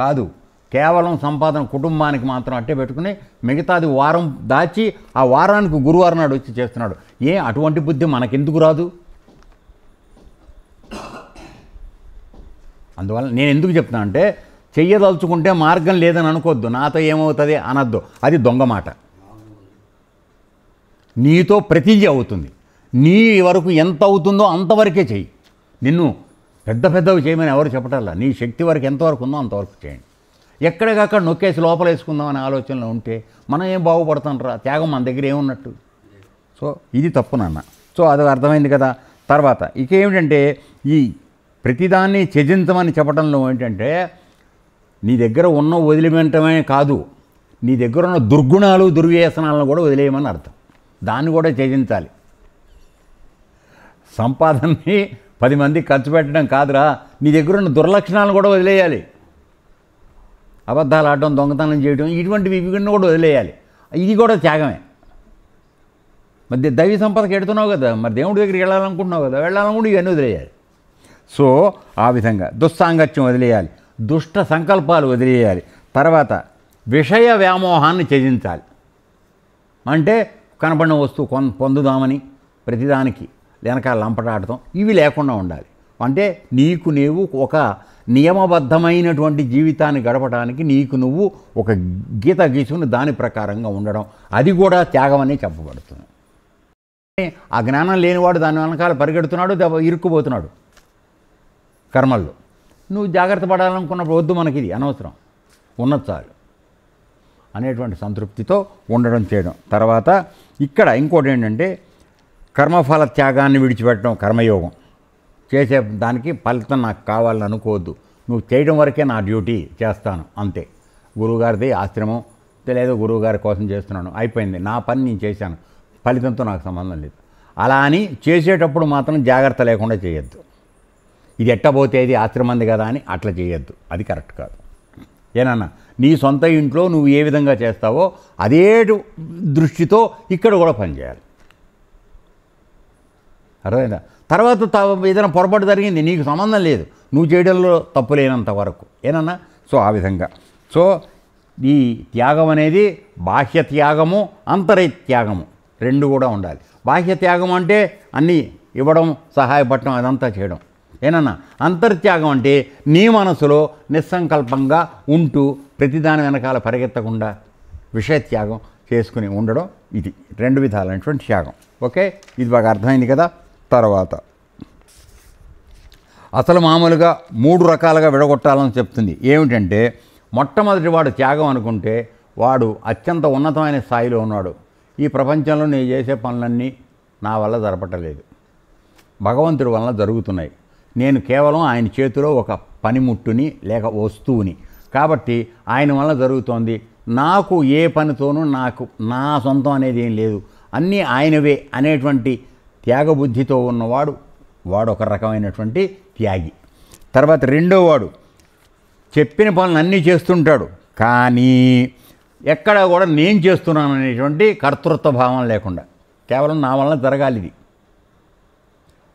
కాదు కేవలం సంపాదన కుటుంబానికి మాత్రం అట్టే పెట్టుకుని మిగతాది వారం దాచి ఆ వారానికి గురువారం నాడు వచ్చి చేస్తున్నాడు ఏ అటువంటి బుద్ధి మనకెందుకు రాదు అందువల్ల నేను ఎందుకు చెప్తున్నా అంటే చెయ్యదలుచుకుంటే మార్గం లేదని అనుకోవద్దు నాతో ఏమవుతుంది అనొద్దు అది దొంగ మాట నీతో ప్రతిజ్ఞ అవుతుంది నీ వరకు ఎంత అవుతుందో అంతవరకే చెయ్యి నిన్ను పెద్ద పెద్దవి చేయమని ఎవరు చెప్పటల్లా నీ శక్తి వరకు ఎంతవరకు ఉందో అంతవరకు చేయండి ఎక్కడికక్కడ నొక్కేసి లోపల వేసుకుందాం అనే ఆలోచనలో ఉంటే మనం ఏం బాగుపడతాం రా త్యాగం మన దగ్గర ఏమున్నట్టు సో ఇది తప్పు నాన్న సో అది అర్థమైంది కదా తర్వాత ఇక ఏమిటంటే ఈ ప్రతిదాన్ని త్యజించమని చెప్పడంలో ఏంటంటే నీ దగ్గర ఉన్న వదిలిపెట్టమే కాదు నీ దగ్గర ఉన్న దుర్గుణాలు దుర్వ్యసనాలను కూడా వదిలేయమని అర్థం దాన్ని కూడా త్యజించాలి సంపాదనని పది మంది ఖర్చు పెట్టడం కాదురా నీ దగ్గర ఉన్న దుర్లక్షణాలను కూడా వదిలేయాలి అబద్ధాలు ఆడటం దొంగతనం చేయడం ఇటువంటివి ఇవి కూడా వదిలేయాలి ఇది కూడా త్యాగమే మరి దైవ సంపదకి ఎడుతున్నావు కదా మరి దేవుడి దగ్గరికి వెళ్ళాలనుకుంటున్నావు కదా వెళ్ళాలనుకుంటే ఇవన్నీ వదిలేయాలి సో ఆ విధంగా దుస్సాంగత్యం వదిలేయాలి దుష్ట సంకల్పాలు వదిలేయాలి తర్వాత విషయ వ్యామోహాన్ని త్యజించాలి అంటే కనపడిన వస్తువు కొన్ పొందుదామని ప్రతిదానికి వెనకాల లంపటాడటం ఇవి లేకుండా ఉండాలి అంటే నీకు నీవు ఒక నియమబద్ధమైనటువంటి జీవితాన్ని గడపడానికి నీకు నువ్వు ఒక గీత గీసుకుని దాని ప్రకారంగా ఉండడం అది కూడా త్యాగమని చెప్పబడుతుంది ఆ జ్ఞానం లేనివాడు దాని వెనకాల పరిగెడుతున్నాడు ఇరుక్కుపోతున్నాడు కర్మల్లో నువ్వు జాగ్రత్త పడాలనుకున్నప్పుడు వద్దు మనకి ఇది అనవసరం ఉన్నది చాలు అనేటువంటి సంతృప్తితో ఉండడం చేయడం తర్వాత ఇక్కడ ఇంకోటి ఏంటంటే కర్మఫల త్యాగాన్ని విడిచిపెట్టడం కర్మయోగం చేసే దానికి ఫలితం నాకు కావాలని అనుకోవద్దు నువ్వు చేయడం వరకే నా డ్యూటీ చేస్తాను అంతే గురువుగారిది ఆశ్రమం తెలియదు గురువుగారి కోసం చేస్తున్నాను అయిపోయింది నా పని నేను చేశాను ఫలితంతో నాకు సంబంధం లేదు అలా అని చేసేటప్పుడు మాత్రం జాగ్రత్త లేకుండా చేయొద్దు ఇది ఎట్టబోతేది ఆశ్రమంది కదా అని అట్లా చేయొద్దు అది కరెక్ట్ కాదు ఏనన్నా నీ సొంత ఇంట్లో నువ్వు ఏ విధంగా చేస్తావో అదే దృష్టితో ఇక్కడ కూడా పనిచేయాలి అర్థమైందా తర్వాత ఏదైనా పొరపాటు జరిగింది నీకు సంబంధం లేదు నువ్వు చేయడంలో తప్పు లేనంత వరకు ఏనన్నా సో ఆ విధంగా సో ఈ త్యాగం అనేది బాహ్య త్యాగము అంతరై త్యాగము రెండు కూడా ఉండాలి బాహ్య త్యాగం అంటే అన్నీ ఇవ్వడం సహాయపడటం అదంతా చేయడం ఏనన్నా అంతర్త్యాగం అంటే నీ మనసులో నిస్సంకల్పంగా ఉంటూ ప్రతిదాని వెనకాల పరిగెత్తకుండా విషయత్యాగం చేసుకుని ఉండడం ఇది రెండు విధాలైనటువంటి త్యాగం ఓకే ఇది బాగా అర్థమైంది కదా తర్వాత అసలు మామూలుగా మూడు రకాలుగా విడగొట్టాలని చెప్తుంది ఏమిటంటే మొట్టమొదటి వాడు త్యాగం అనుకుంటే వాడు అత్యంత ఉన్నతమైన స్థాయిలో ఉన్నాడు ఈ ప్రపంచంలో నేను చేసే పనులన్నీ నా వల్ల జరపటలేదు భగవంతుడి వలన జరుగుతున్నాయి నేను కేవలం ఆయన చేతిలో ఒక పనిముట్టుని లేక వస్తువుని కాబట్టి ఆయన వల్ల జరుగుతోంది నాకు ఏ పనితోనూ నాకు నా సొంతం అనేది ఏం లేదు అన్నీ ఆయనవే అనేటువంటి త్యాగబుద్ధితో ఉన్నవాడు వాడు ఒక రకమైనటువంటి త్యాగి తర్వాత రెండో వాడు చెప్పిన పనులు అన్నీ చేస్తుంటాడు కానీ ఎక్కడ కూడా నేను చేస్తున్నాను అనేటువంటి కర్తృత్వ భావం లేకుండా కేవలం నా వలన జరగాలి ఇది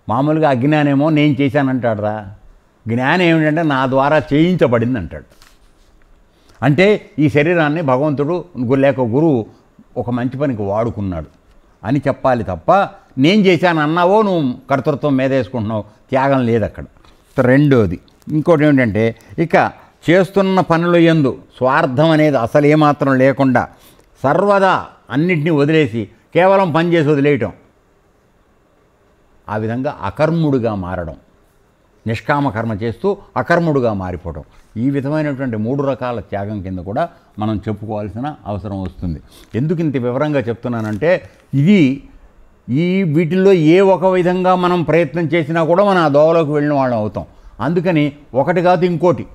మామూలుగా అజ్ఞానేమో నేను చేశానంటాడు రా జ్ఞానం ఏమిటంటే నా ద్వారా చేయించబడింది అంటాడు అంటే ఈ శరీరాన్ని భగవంతుడు లేక గురువు ఒక మంచి పనికి వాడుకున్నాడు అని చెప్పాలి తప్ప నేను చేశాను అన్నావో నువ్వు కర్తృత్వం మీద వేసుకుంటున్నావు త్యాగం లేదు అక్కడ రెండోది ఇంకోటి ఏమిటంటే ఇక చేస్తున్న పనులు ఎందు స్వార్థం అనేది అసలు ఏమాత్రం లేకుండా సర్వదా అన్నిటినీ వదిలేసి కేవలం పని చేసి వదిలేయటం ఆ విధంగా అకర్ముడుగా మారడం నిష్కామ కర్మ చేస్తూ అకర్ముడుగా మారిపోవడం ఈ విధమైనటువంటి మూడు రకాల త్యాగం కింద కూడా మనం చెప్పుకోవాల్సిన అవసరం వస్తుంది ఎందుకు ఇంత వివరంగా చెప్తున్నానంటే ఇది ఈ వీటిల్లో ఏ ఒక విధంగా మనం ప్రయత్నం చేసినా కూడా మనం ఆ దోవలోకి వెళ్ళిన వాళ్ళం అవుతాం అందుకని ఒకటి కాదు ఇంకోటి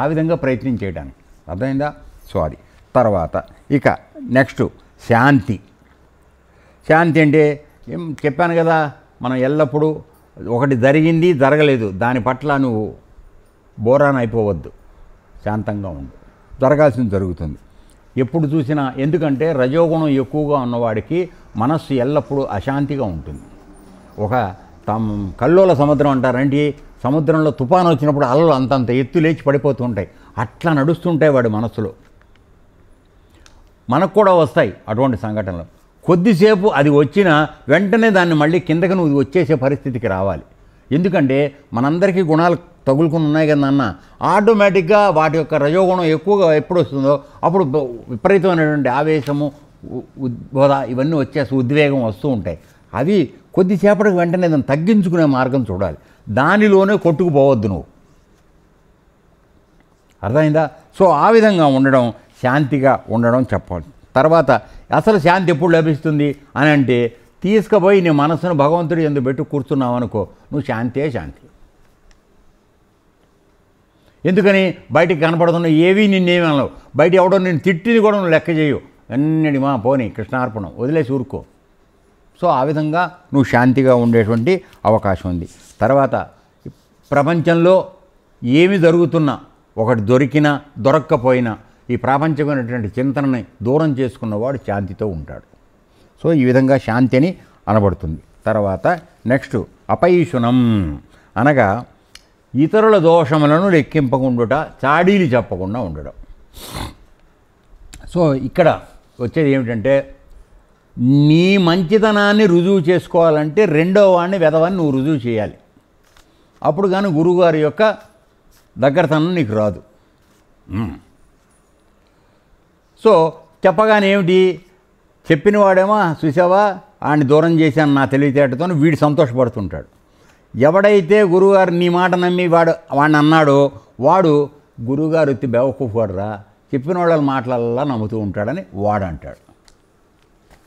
ఆ విధంగా ప్రయత్నం చేయడానికి అర్థమైందా సారీ తర్వాత ఇక నెక్స్ట్ శాంతి శాంతి అంటే చెప్పాను కదా మనం ఎల్లప్పుడూ ఒకటి జరిగింది జరగలేదు దాని పట్ల నువ్వు బోరాన్ అయిపోవద్దు శాంతంగా ఉండు జరగాల్సింది జరుగుతుంది ఎప్పుడు చూసినా ఎందుకంటే రజోగుణం ఎక్కువగా ఉన్నవాడికి మనస్సు ఎల్లప్పుడూ అశాంతిగా ఉంటుంది ఒక తమ కల్లోల సముద్రం అంటారండి సముద్రంలో తుఫాను వచ్చినప్పుడు అలలు అంతంత ఎత్తు లేచి పడిపోతూ ఉంటాయి అట్లా నడుస్తుంటాయి వాడి మనస్సులో మనకు కూడా వస్తాయి అటువంటి సంఘటనలు కొద్దిసేపు అది వచ్చినా వెంటనే దాన్ని మళ్ళీ కిందకు నువ్వు వచ్చేసే పరిస్థితికి రావాలి ఎందుకంటే మనందరికీ గుణాలు తగులుకుని ఉన్నాయి కదా అన్న ఆటోమేటిక్గా వాటి యొక్క రజోగుణం ఎక్కువగా ఎప్పుడు వస్తుందో అప్పుడు విపరీతమైనటువంటి ఆవేశము ఉద్బోధ ఇవన్నీ వచ్చేసి ఉద్వేగం వస్తూ ఉంటాయి అవి కొద్దిసేపటికి వెంటనే దాన్ని తగ్గించుకునే మార్గం చూడాలి దానిలోనే కొట్టుకుపోవద్దు నువ్వు అర్థమైందా సో ఆ విధంగా ఉండడం శాంతిగా ఉండడం చెప్పాలి తర్వాత అసలు శాంతి ఎప్పుడు లభిస్తుంది అని అంటే తీసుకుపోయి నీ మనసును భగవంతుడు ఎందుకు పెట్టి కూర్చున్నావు అనుకో నువ్వు శాంతే శాంతి ఎందుకని బయటికి కనపడుతున్న ఏవి నిన్నేమి అనవు బయట ఎవడో నేను తిట్టిని కూడా నువ్వు లెక్క చేయు అన్నిటి మా పోని కృష్ణార్పణం వదిలేసి ఊరుకో సో ఆ విధంగా నువ్వు శాంతిగా ఉండేటువంటి అవకాశం ఉంది తర్వాత ప్రపంచంలో ఏమి జరుగుతున్నా ఒకటి దొరికినా దొరక్కపోయినా ఈ ప్రాపంచమైనటువంటి చింతనని దూరం చేసుకున్నవాడు శాంతితో ఉంటాడు సో ఈ విధంగా శాంతి అని అనబడుతుంది తర్వాత నెక్స్ట్ అపైషుణం అనగా ఇతరుల దోషములను లెక్కింపకుండుట చాడీలు చెప్పకుండా ఉండడం సో ఇక్కడ వచ్చేది ఏమిటంటే నీ మంచితనాన్ని రుజువు చేసుకోవాలంటే రెండో వాడిని వెదవాన్ని నువ్వు రుజువు చేయాలి అప్పుడు కానీ గురువుగారి యొక్క దగ్గరతనం నీకు రాదు సో చెప్పగానే ఏమిటి చెప్పినవాడేమో చూసావా ఆయన దూరం చేశాను నా తెలివితేటతో వీడు సంతోషపడుతుంటాడు ఎవడైతే గురువుగారు నీ మాట నమ్మి వాడు వాడిని అన్నాడో వాడు గురువుగారు ఎత్తి బెవకూపడరా చెప్పిన వాళ్ళ మాటలల్లా నమ్ముతూ ఉంటాడని వాడు అంటాడు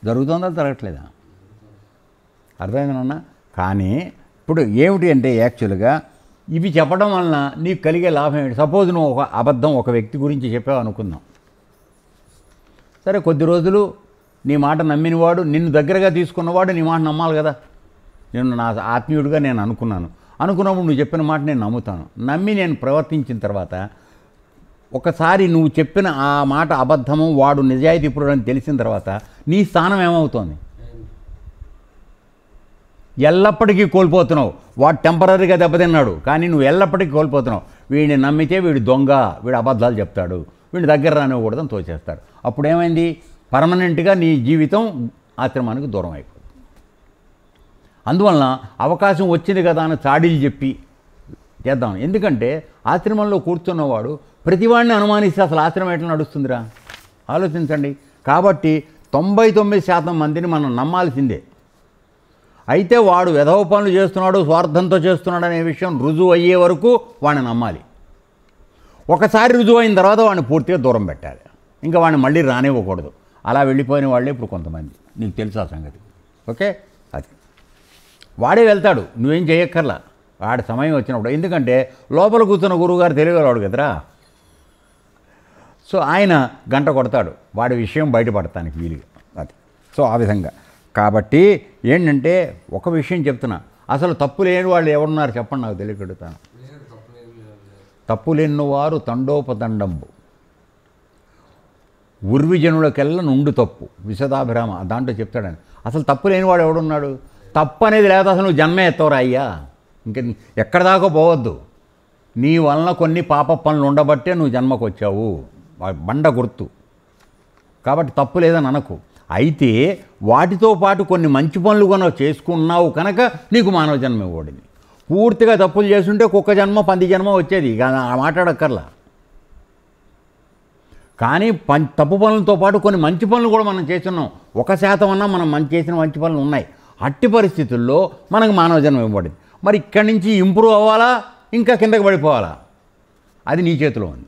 జరుగుతుందా జరగట్లేదా అర్థమైందన్నా కానీ ఇప్పుడు ఏమిటి అంటే యాక్చువల్గా ఇవి చెప్పడం వలన నీకు కలిగే లాభం ఏంటి సపోజ్ నువ్వు ఒక అబద్ధం ఒక వ్యక్తి గురించి చెప్పావు అనుకుందాం సరే కొద్ది రోజులు నీ మాట నమ్మినవాడు నిన్ను దగ్గరగా తీసుకున్నవాడు నీ మాట నమ్మాలి కదా నేను నా ఆత్మీయుడిగా నేను అనుకున్నాను అనుకున్నప్పుడు నువ్వు చెప్పిన మాట నేను నమ్ముతాను నమ్మి నేను ప్రవర్తించిన తర్వాత ఒకసారి నువ్వు చెప్పిన ఆ మాట అబద్ధము వాడు నిజాయితీపుడు అని తెలిసిన తర్వాత నీ స్థానం ఏమవుతోంది ఎల్లప్పటికీ కోల్పోతున్నావు వాడు టెంపరీగా దెబ్బతిన్నాడు కానీ నువ్వు ఎల్లప్పటికీ కోల్పోతున్నావు వీడిని నమ్మితే వీడు దొంగ వీడు అబద్ధాలు చెప్తాడు వీళ్ళు దగ్గర రానివ్వకూడదని తోచేస్తారు అప్పుడు ఏమైంది పర్మనెంట్గా నీ జీవితం ఆశ్రమానికి దూరం అయిపోతుంది అందువలన అవకాశం వచ్చింది కదా అని చాడీలు చెప్పి చేద్దాం ఎందుకంటే ఆశ్రమంలో కూర్చున్నవాడు ప్రతివాడిని అనుమానిస్తే అసలు ఆశ్రమం ఎట్లా నడుస్తుందిరా ఆలోచించండి కాబట్టి తొంభై తొమ్మిది శాతం మందిని మనం నమ్మాల్సిందే అయితే వాడు వెధవ పనులు చేస్తున్నాడు స్వార్థంతో చేస్తున్నాడు అనే విషయం రుజువు అయ్యే వరకు వాడిని నమ్మాలి ఒకసారి రుజువు అయిన తర్వాత వాడిని పూర్తిగా దూరం పెట్టాలి ఇంకా వాడిని మళ్ళీ రానివ్వకూడదు అలా వెళ్ళిపోయిన వాళ్ళే ఇప్పుడు కొంతమంది నీకు తెలుసా సంగతి ఓకే అది వాడే వెళ్తాడు నువ్వేం చేయక్కర్లా వాడి సమయం వచ్చినప్పుడు ఎందుకంటే లోపల కూర్చున్న గురువుగారు తెలియగలవాడు కదరా సో ఆయన గంట కొడతాడు వాడి విషయం బయటపడతానికి వీలుగా అది సో ఆ విధంగా కాబట్టి ఏంటంటే ఒక విషయం చెప్తున్నా అసలు తప్పు లేని వాళ్ళు ఎవరున్నారు చెప్పండి నాకు తెలియగలుగుతాను తప్పులెన్నువారు తండోపదండంబు ఉర్విజనులకెల్లా నుండు తప్పు విశదాభిరామ దాంట్లో చెప్తాడని అసలు తప్పు లేనివాడు ఎవడున్నాడు తప్పు అనేది లేదా అసలు నువ్వు జన్మే ఎత్తవరా అయ్యా ఇంక ఎక్కడ దాకా పోవద్దు నీ వలన కొన్ని పాప పనులు ఉండబట్టే నువ్వు జన్మకు వచ్చావు బండ గుర్తు కాబట్టి తప్పు లేదని అనకు అయితే వాటితో పాటు కొన్ని మంచి పనులు కొన చేసుకున్నావు కనుక నీకు మానవ జన్మ ఇవ్వడింది పూర్తిగా తప్పులు చేస్తుంటే కుక్క జన్మ పంది జన్మ వచ్చేది ఇక మాట్లాడక్కర్లా కానీ పం తప్పు పనులతో పాటు కొన్ని మంచి పనులు కూడా మనం చేస్తున్నాం ఒక శాతం అన్నా మనం మంచి చేసిన మంచి పనులు ఉన్నాయి అట్టి పరిస్థితుల్లో మనకు మానవ జన్మ ఇవ్వబడింది మరి ఇక్కడి నుంచి ఇంప్రూవ్ అవ్వాలా ఇంకా కిందకి పడిపోవాలా అది నీ చేతిలో ఉంది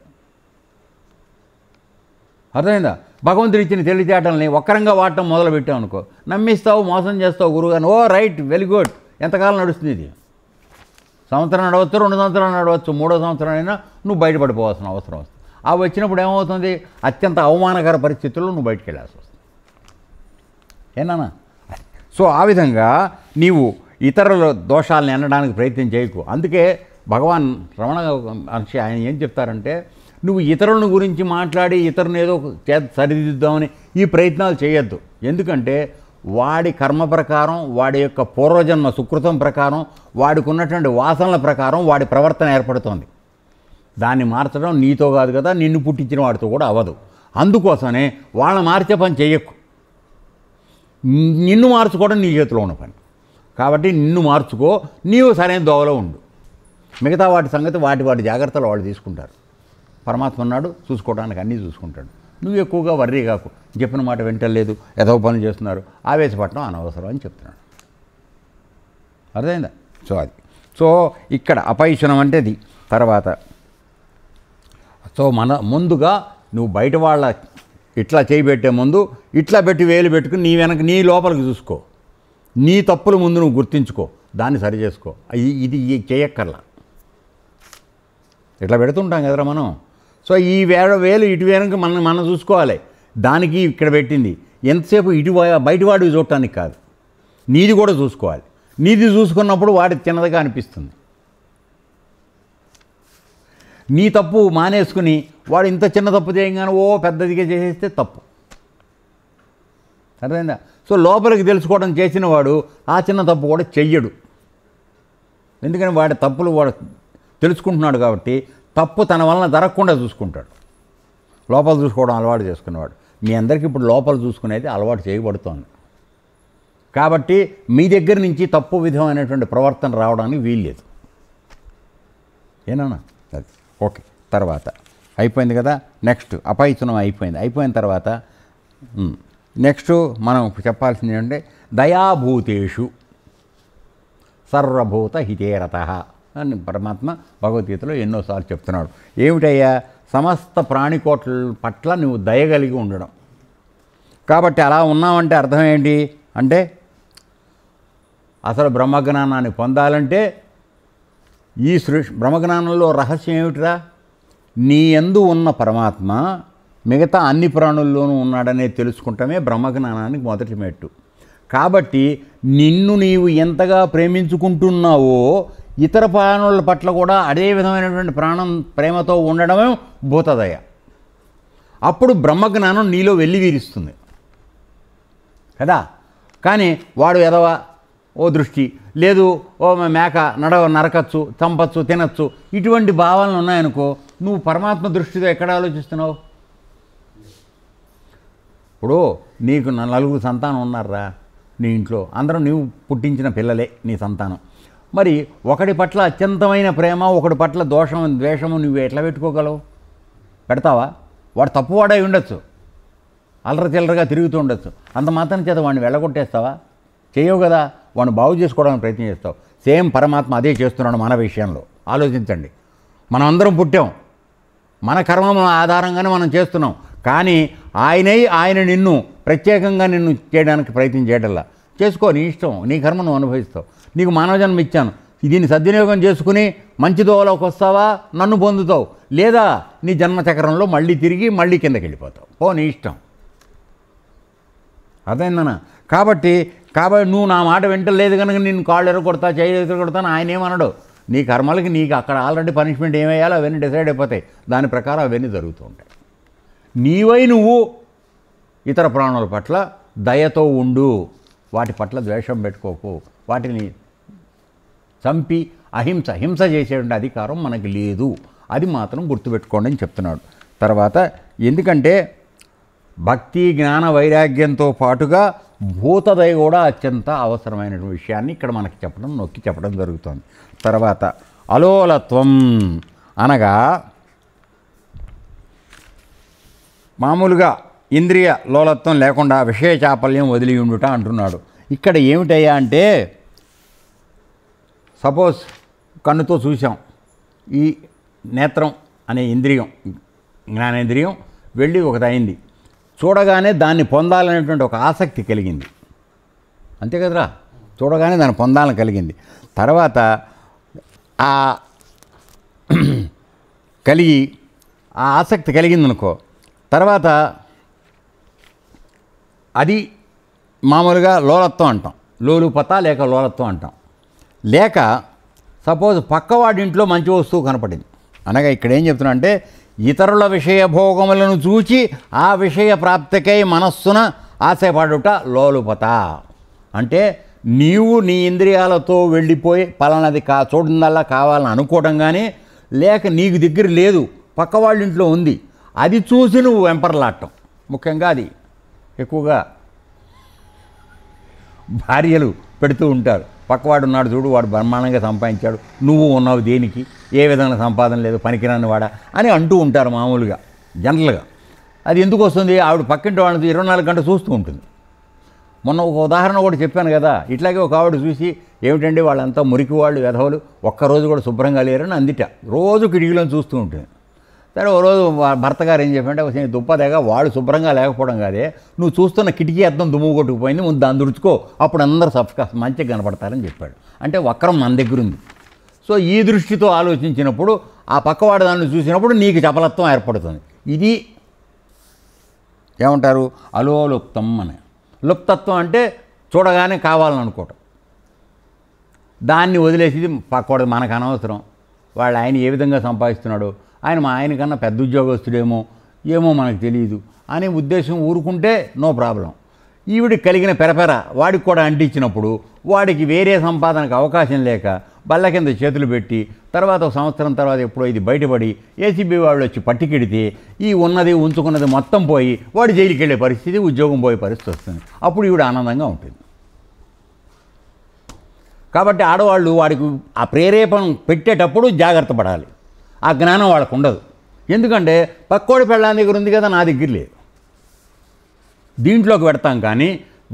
అర్థమైందా భగవంతుడు ఇచ్చిన తెలివితేటల్ని ఒక్కరంగా వాడటం మొదలుపెట్టావు అనుకో నమ్మిస్తావు మోసం చేస్తావు గురువు ఓ రైట్ వెరీ గుడ్ ఎంతకాలం నడుస్తుంది ఇది సంవత్సరం నడవచ్చు రెండు సంవత్సరాలు నడవచ్చు మూడో సంవత్సరం అయినా నువ్వు బయటపడిపోవాల్సిన అవసరం వస్తుంది ఆ వచ్చినప్పుడు ఏమవుతుంది అత్యంత అవమానకర పరిస్థితుల్లో నువ్వు బయటికి వెళ్ళాల్సి వస్తుంది ఏనా సో ఆ విధంగా నీవు ఇతరుల దోషాలను ఎనడానికి ప్రయత్నం చేయకు అందుకే భగవాన్ రమణ మహర్షి ఆయన ఏం చెప్తారంటే నువ్వు ఇతరులను గురించి మాట్లాడి ఇతరుని ఏదో సరిదిద్దామని ఈ ప్రయత్నాలు చేయొద్దు ఎందుకంటే వాడి కర్మ ప్రకారం వాడి యొక్క పూర్వజన్మ సుకృతం ప్రకారం వాడికి ఉన్నటువంటి వాసనల ప్రకారం వాడి ప్రవర్తన ఏర్పడుతోంది దాన్ని మార్చడం నీతో కాదు కదా నిన్ను పుట్టించిన వాడితో కూడా అవ్వదు అందుకోసమే వాళ్ళని మార్చే పని చేయకు నిన్ను మార్చుకోవడం నీ చేతిలో ఉన్న పని కాబట్టి నిన్ను మార్చుకో నీవు సరైన దోవలో ఉండు మిగతా వాటి సంగతి వాటి వాటి జాగ్రత్తలు వాళ్ళు తీసుకుంటారు పరమాత్మ ఉన్నాడు చూసుకోవడానికి అన్నీ చూసుకుంటాడు నువ్వు ఎక్కువగా వర్రీ కాకు చెప్పిన మాట వింటలేదు ఎదవ పనులు చేస్తున్నారు ఆవేశపడటం అనవసరం అని చెప్తున్నాడు అర్థమైందా సో అది సో ఇక్కడ అపైషణం అంటే ఇది తర్వాత సో మన ముందుగా నువ్వు బయట వాళ్ళ ఇట్లా చేయబెట్టే ముందు ఇట్లా పెట్టి వేలు పెట్టుకుని నీ వెనక నీ లోపలికి చూసుకో నీ తప్పులు ముందు నువ్వు గుర్తించుకో దాన్ని సరి చేసుకో ఇది చేయక్కర్లా ఇట్లా పెడుతుంటాం కదరా మనం సో ఈ వేల వేలు ఇటు వెనక మనం మనం చూసుకోవాలి దానికి ఇక్కడ పెట్టింది ఎంతసేపు ఇటు బయటవాడు చూడటానికి కాదు నీది కూడా చూసుకోవాలి నీది చూసుకున్నప్పుడు వాడి తినదిగా అనిపిస్తుంది నీ తప్పు మానేసుకుని వాడు ఇంత చిన్న తప్పు చేయగానే ఓ పెద్దదిగా చేసేస్తే తప్పు అర్థమైందా సో లోపలికి తెలుసుకోవడం చేసిన వాడు ఆ చిన్న తప్పు కూడా చెయ్యడు ఎందుకని వాడి తప్పులు వాడు తెలుసుకుంటున్నాడు కాబట్టి తప్పు తన వలన జరగకుండా చూసుకుంటాడు లోపల చూసుకోవడం అలవాటు చేసుకునేవాడు మీ అందరికీ ఇప్పుడు లోపల చూసుకునేది అలవాటు చేయబడుతోంది కాబట్టి మీ దగ్గర నుంచి తప్పు విధమైనటువంటి ప్రవర్తన రావడానికి వీల్లేదు ఏనా అది ఓకే తర్వాత అయిపోయింది కదా నెక్స్ట్ అపైచనం అయిపోయింది అయిపోయిన తర్వాత నెక్స్ట్ మనం చెప్పాల్సింది ఏంటంటే దయాభూతేషు సర్వభూత హితేరత అని పరమాత్మ భగవద్గీతలో ఎన్నోసార్లు చెప్తున్నాడు ఏమిటయ్యా సమస్త ప్రాణికోట్ల పట్ల నువ్వు దయగలిగి ఉండడం కాబట్టి అలా ఉన్నామంటే అర్థం ఏంటి అంటే అసలు బ్రహ్మజ్ఞానాన్ని పొందాలంటే ఈ సృష్ బ్రహ్మజ్ఞానంలో రహస్యం ఏమిటిరా నీ ఎందు ఉన్న పరమాత్మ మిగతా అన్ని ప్రాణుల్లోనూ ఉన్నాడనే తెలుసుకుంటమే బ్రహ్మజ్ఞానానికి మొదటి మెట్టు కాబట్టి నిన్ను నీవు ఎంతగా ప్రేమించుకుంటున్నావో ఇతర ప్రాణుల పట్ల కూడా అదే విధమైనటువంటి ప్రాణం ప్రేమతో ఉండడమే భూతదయ అప్పుడు బ్రహ్మజ్ఞానం నీలో వెళ్ళి వీరిస్తుంది కదా కానీ వాడు ఎదవ ఓ దృష్టి లేదు ఓ మేక నడవ నరకచ్చు చంపచ్చు తినచ్చు ఇటువంటి భావనలు ఉన్నాయనుకో నువ్వు పరమాత్మ దృష్టితో ఎక్కడ ఆలోచిస్తున్నావు ఇప్పుడు నీకు నలుగురు సంతానం ఉన్నారా నీ ఇంట్లో అందరం నువ్వు పుట్టించిన పిల్లలే నీ సంతానం మరి ఒకడి పట్ల అత్యంతమైన ప్రేమ ఒకడి పట్ల దోషం ద్వేషము నువ్వు ఎట్లా పెట్టుకోగలవు పెడతావా వాడు తప్పువాడై ఉండొచ్చు అల్లర చిల్లరగా తిరుగుతూ ఉండొచ్చు అంత మాత్రం చేత వాడిని వెళ్ళగొట్టేస్తావా చేయవు కదా వాడిని బాగు చేసుకోవడానికి ప్రయత్నం చేస్తావు సేమ్ పరమాత్మ అదే చేస్తున్నాడు మన విషయంలో ఆలోచించండి మనం అందరం పుట్టాం మన కర్మ ఆధారంగానే మనం చేస్తున్నాం కానీ ఆయనే ఆయన నిన్ను ప్రత్యేకంగా నిన్ను చేయడానికి ప్రయత్నం చేయడంలా చేసుకో నీ ఇష్టం నీ కర్మను అనుభవిస్తావు నీకు మానవ జన్మ ఇచ్చాను దీన్ని సద్వినియోగం చేసుకుని మంచి దోవలోకి వస్తావా నన్ను పొందుతావు లేదా నీ జన్మచక్రంలో మళ్ళీ తిరిగి మళ్ళీ కిందకి వెళ్ళిపోతావు ఓ నీ ఇష్టం అదేందనా కాబట్టి కాబట్టి నువ్వు నా మాట వింటలేదు కనుక నేను కాళ్ళు ఎరగొడతా చేయి ఎరగొడతాను ఆయన ఏమనడు నీ కర్మలకి నీకు అక్కడ ఆల్రెడీ పనిష్మెంట్ ఏమేయాలో అవన్నీ డిసైడ్ అయిపోతాయి దాని ప్రకారం అవన్నీ జరుగుతూ ఉంటాయి నీవై నువ్వు ఇతర ప్రాణుల పట్ల దయతో ఉండు వాటి పట్ల ద్వేషం పెట్టుకోకు వాటిని చంపి అహింస హింస చేసేటువంటి అధికారం మనకు లేదు అది మాత్రం గుర్తుపెట్టుకోండి అని చెప్తున్నాడు తర్వాత ఎందుకంటే భక్తి జ్ఞాన వైరాగ్యంతో పాటుగా భూతదయ కూడా అత్యంత అవసరమైన విషయాన్ని ఇక్కడ మనకి చెప్పడం నొక్కి చెప్పడం జరుగుతుంది తర్వాత అలోలత్వం అనగా మామూలుగా ఇంద్రియ లోలత్వం లేకుండా విషయ చాపల్యం వదిలి ఉండుట అంటున్నాడు ఇక్కడ ఏమిటయ్యా అంటే సపోజ్ కన్నుతో చూసాం ఈ నేత్రం అనే ఇంద్రియం జ్ఞానేంద్రియం వెళ్ళి ఒకదైంది చూడగానే దాన్ని పొందాలనేటువంటి ఒక ఆసక్తి కలిగింది అంతే కదరా చూడగానే దాన్ని పొందాలని కలిగింది తర్వాత ఆ కలిగి ఆ ఆసక్తి కలిగిందనుకో తర్వాత అది మామూలుగా లోలత్వం అంటాం లోలుపత లేక లోలత్వం అంటాం లేక సపోజ్ పక్కవాడింట్లో మంచి వస్తువు కనపడింది అనగా ఇక్కడ ఏం చెప్తున్నా అంటే ఇతరుల విషయ భోగములను చూచి ఆ విషయ ప్రాప్తికై మనస్సున ఆశపడుట లోలుపత అంటే నీవు నీ ఇంద్రియాలతో వెళ్ళిపోయి పలానది కా చూడదల్లా కావాలని అనుకోవడం కానీ లేక నీకు దగ్గర లేదు పక్క ఇంట్లో ఉంది అది చూసి నువ్వు వెంపర్లాడటం ముఖ్యంగా అది ఎక్కువగా భార్యలు పెడుతూ ఉంటారు పక్కవాడు ఉన్నాడు చూడు వాడు బ్రహ్మాండంగా సంపాదించాడు నువ్వు ఉన్నావు దేనికి ఏ విధంగా సంపాదన లేదు పనికిరాని వాడా అని అంటూ ఉంటారు మామూలుగా జనరల్గా అది ఎందుకు వస్తుంది ఆవిడ పక్కింటి వాళ్ళని ఇరవై నాలుగు గంటలు చూస్తూ ఉంటుంది మొన్న ఒక ఉదాహరణ కూడా చెప్పాను కదా ఇట్లాగే ఒక ఆవిడ చూసి ఏమిటండి వాళ్ళంతా మురికి వాళ్ళు వెధవలు ఒక్కరోజు కూడా శుభ్రంగా లేరని అందిట రోజు కిటికీలను చూస్తూ ఉంటుంది సరే ఓ రోజు భర్త గారు ఏం చెప్పంటే నీ దుప్పదేగా వాడు శుభ్రంగా లేకపోవడం కాదే నువ్వు చూస్తున్న కిటికీ అద్దం దుమ్ము కొట్టుకుపోయింది ముందు దాన్ని దుడుచుకో అప్పుడు అందరూ సఫ్కా మంచిగా కనపడతారని చెప్పాడు అంటే వక్రం మన దగ్గర ఉంది సో ఈ దృష్టితో ఆలోచించినప్పుడు ఆ పక్కవాడు దాన్ని చూసినప్పుడు నీకు చపలత్వం ఏర్పడుతుంది ఇది ఏమంటారు అలోలుప్తం అని లుప్తత్వం అంటే చూడగానే కావాలనుకోవటం దాన్ని వదిలేసి పక్కవాడు మనకు అనవసరం వాళ్ళు ఆయన ఏ విధంగా సంపాదిస్తున్నాడు ఆయన మా ఆయన కన్నా పెద్ద ఉద్యోగస్తుడేమో ఏమో మనకు తెలియదు అనే ఉద్దేశం ఊరుకుంటే నో ప్రాబ్లం ఈవిడికి కలిగిన పెరపెర వాడికి కూడా అంటించినప్పుడు వాడికి వేరే సంపాదనకు అవకాశం లేక బల్ల కింద చేతులు పెట్టి తర్వాత సంవత్సరం తర్వాత ఎప్పుడో ఇది బయటపడి ఏసీబీ వాళ్ళు వచ్చి పట్టికెడితే ఈ ఉన్నది ఉంచుకున్నది మొత్తం పోయి వాడు జైలుకి వెళ్ళే పరిస్థితి ఉద్యోగం పోయే పరిస్థితి వస్తుంది అప్పుడు ఈవిడ ఆనందంగా ఉంటుంది కాబట్టి ఆడవాళ్ళు వాడికి ఆ ప్రేరేపణ పెట్టేటప్పుడు జాగ్రత్త పడాలి ఆ జ్ఞానం వాళ్ళకు ఉండదు ఎందుకంటే పక్కోడి పెళ్ళాని దగ్గర ఉంది కదా నా దగ్గర లేదు దీంట్లోకి పెడతాం కానీ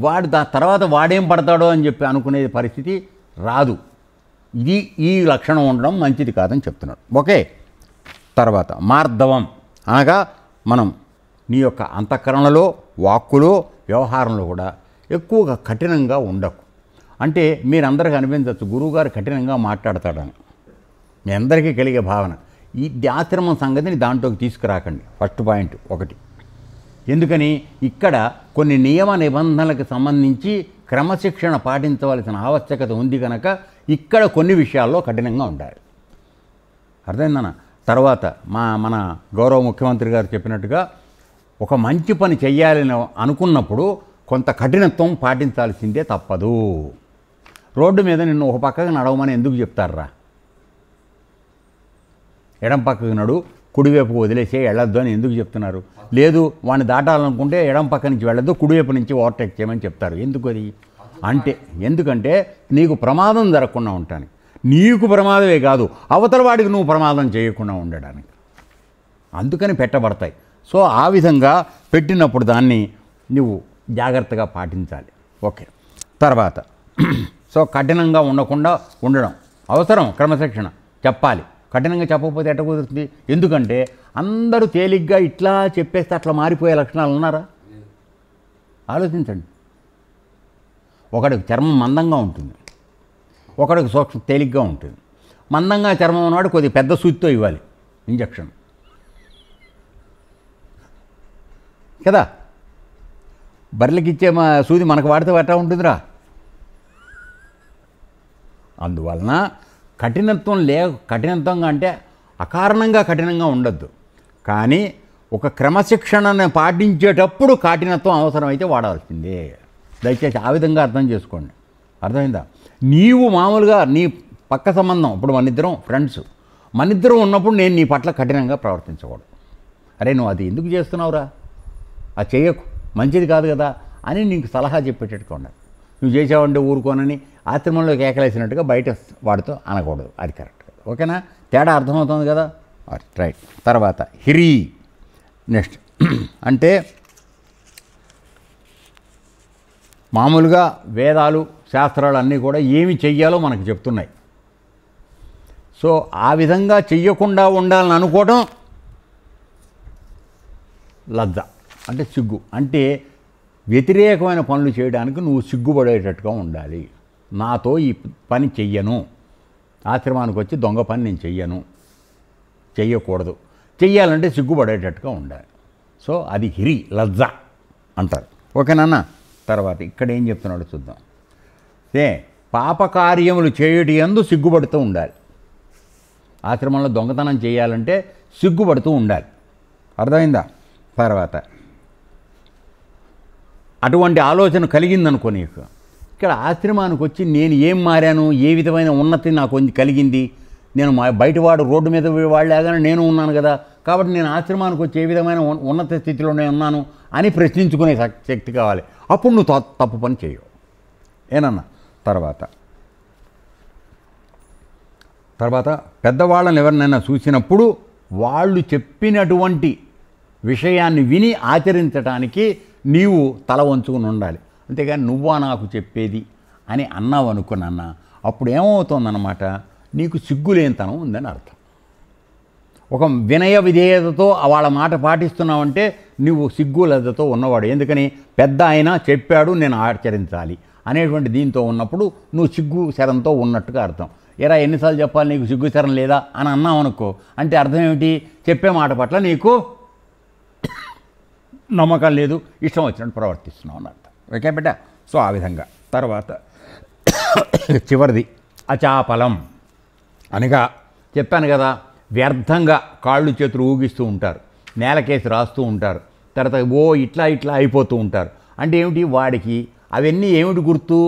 వాడు దా తర్వాత వాడేం పడతాడో అని చెప్పి అనుకునే పరిస్థితి రాదు ఇది ఈ లక్షణం ఉండడం మంచిది కాదని చెప్తున్నాడు ఓకే తర్వాత మార్ధవం అనగా మనం నీ యొక్క అంతఃకరణలో వాక్కులో వ్యవహారంలో కూడా ఎక్కువగా కఠినంగా ఉండకు అంటే మీరందరికీ అనిపించవచ్చు గురువుగారు కఠినంగా మాట్లాడతాడని మీ అందరికీ కలిగే భావన ఈ ఆశ్రమం సంగతిని దాంట్లోకి తీసుకురాకండి ఫస్ట్ పాయింట్ ఒకటి ఎందుకని ఇక్కడ కొన్ని నియమ నిబంధనలకు సంబంధించి క్రమశిక్షణ పాటించవలసిన ఆవశ్యకత ఉంది కనుక ఇక్కడ కొన్ని విషయాల్లో కఠినంగా ఉండాలి అర్థమైందన్న తర్వాత మా మన గౌరవ ముఖ్యమంత్రి గారు చెప్పినట్టుగా ఒక మంచి పని చేయాలని అనుకున్నప్పుడు కొంత కఠినత్వం పాటించాల్సిందే తప్పదు రోడ్డు మీద నిన్ను ఒక పక్కగా నడవమని ఎందుకు చెప్తారా ఎడం పక్కకు నడు కుడివైపు వదిలేసే వెళ్ళొద్దు అని ఎందుకు చెప్తున్నారు లేదు వాడిని దాటాలనుకుంటే ఎడం పక్క నుంచి వెళ్ళొద్దు కుడివైపు నుంచి ఓవర్టేక్ చేయమని చెప్తారు ఎందుకు అది అంటే ఎందుకంటే నీకు ప్రమాదం జరగకుండా ఉండటానికి నీకు ప్రమాదమే కాదు అవతల వాడికి నువ్వు ప్రమాదం చేయకుండా ఉండడానికి అందుకని పెట్టబడతాయి సో ఆ విధంగా పెట్టినప్పుడు దాన్ని నువ్వు జాగ్రత్తగా పాటించాలి ఓకే తర్వాత సో కఠినంగా ఉండకుండా ఉండడం అవసరం క్రమశిక్షణ చెప్పాలి కఠినంగా చెప్పకపోతే ఎట్ట కుదురుతుంది ఎందుకంటే అందరూ తేలిగ్గా ఇట్లా చెప్పేస్తే అట్లా మారిపోయే లక్షణాలు ఉన్నారా ఆలోచించండి ఒకడికి చర్మం మందంగా ఉంటుంది ఒకడికి సూక్ష్మ తేలిగ్గా ఉంటుంది మందంగా చర్మం ఉన్నవాడు కొద్దిగా పెద్ద సూచితో ఇవ్వాలి ఇంజక్షన్ కదా బర్రెలకి ఇచ్చే మా సూది మనకు వాడితే ఎట్లా ఉంటుందిరా అందువలన కఠినత్వం లే కఠినత్వంగా అంటే అకారణంగా కఠినంగా ఉండొద్దు కానీ ఒక క్రమశిక్షణను పాటించేటప్పుడు కఠినత్వం అవసరమైతే వాడాల్సిందే దయచేసి ఆ విధంగా అర్థం చేసుకోండి అర్థమైందా నీవు మామూలుగా నీ పక్క సంబంధం ఇప్పుడు మనిద్దరం ఫ్రెండ్స్ మనిద్దరం ఉన్నప్పుడు నేను నీ పట్ల కఠినంగా ప్రవర్తించకూడదు అరే నువ్వు అది ఎందుకు చేస్తున్నావురా అది చేయకు మంచిది కాదు కదా అని నీకు సలహా చెప్పేటట్టుగా నువ్వు చేసావంటే ఊరుకోనని ఆశ్రమంలో కేకలేసినట్టుగా బయట వాడితో అనకూడదు అది కరెక్ట్ ఓకేనా తేడా అర్థమవుతుంది కదా రైట్ తర్వాత హిరి నెక్స్ట్ అంటే మామూలుగా వేదాలు శాస్త్రాలు అన్నీ కూడా ఏమి చెయ్యాలో మనకు చెప్తున్నాయి సో ఆ విధంగా చెయ్యకుండా ఉండాలని అనుకోవడం లజ్జ అంటే సిగ్గు అంటే వ్యతిరేకమైన పనులు చేయడానికి నువ్వు సిగ్గుపడేటట్టుగా ఉండాలి నాతో ఈ పని చెయ్యను ఆశ్రమానికి వచ్చి దొంగ పని నేను చెయ్యను చెయ్యకూడదు చెయ్యాలంటే సిగ్గుపడేటట్టుగా ఉండాలి సో అది హిరి లజ్జ అంటారు ఓకేనన్న తర్వాత ఇక్కడ ఏం చెప్తున్నాడు చూద్దాం ఏ పాపకార్యములు చేయటి ఎందు సిగ్గుపడుతూ ఉండాలి ఆశ్రమంలో దొంగతనం చేయాలంటే సిగ్గుపడుతూ ఉండాలి అర్థమైందా తర్వాత అటువంటి ఆలోచన కలిగిందనుకో నీకు ఇక్కడ ఆశ్రమానికి వచ్చి నేను ఏం మారాను ఏ విధమైన ఉన్నతి నాకు కలిగింది నేను మా బయటవాడు రోడ్డు మీద వాళ్ళలాగానే నేను ఉన్నాను కదా కాబట్టి నేను ఆశ్రమానికి వచ్చి ఏ విధమైన ఉన్నత స్థితిలోనే ఉన్నాను అని ప్రశ్నించుకునే శక్తి కావాలి అప్పుడు నువ్వు తప్పు పని చేయవు ఏనన్నా తర్వాత తర్వాత పెద్దవాళ్ళని ఎవరినైనా చూసినప్పుడు వాళ్ళు చెప్పినటువంటి విషయాన్ని విని ఆచరించడానికి నీవు తల వంచుకుని ఉండాలి అంతేగాని నువ్వా నాకు చెప్పేది అని అన్నావు అన్న అప్పుడు ఏమవుతుందన్నమాట నీకు సిగ్గులేనితనం ఉందని అర్థం ఒక వినయ విధేయతతో వాళ్ళ మాట పాటిస్తున్నావంటే నువ్వు సిగ్గు ఉన్నవాడు ఎందుకని పెద్ద ఆయన చెప్పాడు నేను ఆచరించాలి అనేటువంటి దీంతో ఉన్నప్పుడు నువ్వు సిగ్గు శరంతో ఉన్నట్టుగా అర్థం ఎరా ఎన్నిసార్లు చెప్పాలి నీకు సిగ్గు శరం లేదా అని అన్నావు అనుకో అంటే అర్థం ఏమిటి చెప్పే మాట పట్ల నీకు నమ్మకం లేదు ఇష్టం వచ్చినట్టు ప్రవర్తిస్తున్నాం అన్నట్ట ఓకే బిడ్డ సో ఆ విధంగా తర్వాత చివరిది అచాపలం అనగా చెప్పాను కదా వ్యర్థంగా కాళ్ళు చేతులు ఊగిస్తూ ఉంటారు నేలకేసి రాస్తూ ఉంటారు తర్వాత ఓ ఇట్లా ఇట్లా అయిపోతూ ఉంటారు అంటే ఏమిటి వాడికి అవన్నీ ఏమిటి గుర్తు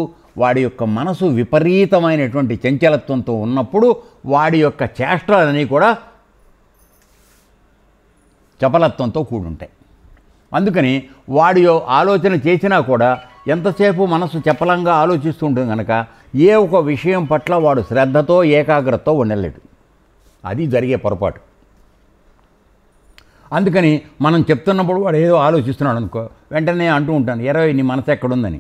వాడి యొక్క మనసు విపరీతమైనటువంటి చంచలత్వంతో ఉన్నప్పుడు వాడి యొక్క చేష్టలన్నీ కూడా చపలత్వంతో కూడుంటాయి అందుకని వాడి ఆలోచన చేసినా కూడా ఎంతసేపు మనసు ఆలోచిస్తూ ఆలోచిస్తుంటుంది కనుక ఏ ఒక విషయం పట్ల వాడు శ్రద్ధతో ఏకాగ్రతతో ఉండలేడు అది జరిగే పొరపాటు అందుకని మనం చెప్తున్నప్పుడు వాడు ఏదో ఆలోచిస్తున్నాడు అనుకో వెంటనే అంటూ ఉంటాను ఇరవై నీ మనసు ఎక్కడుందని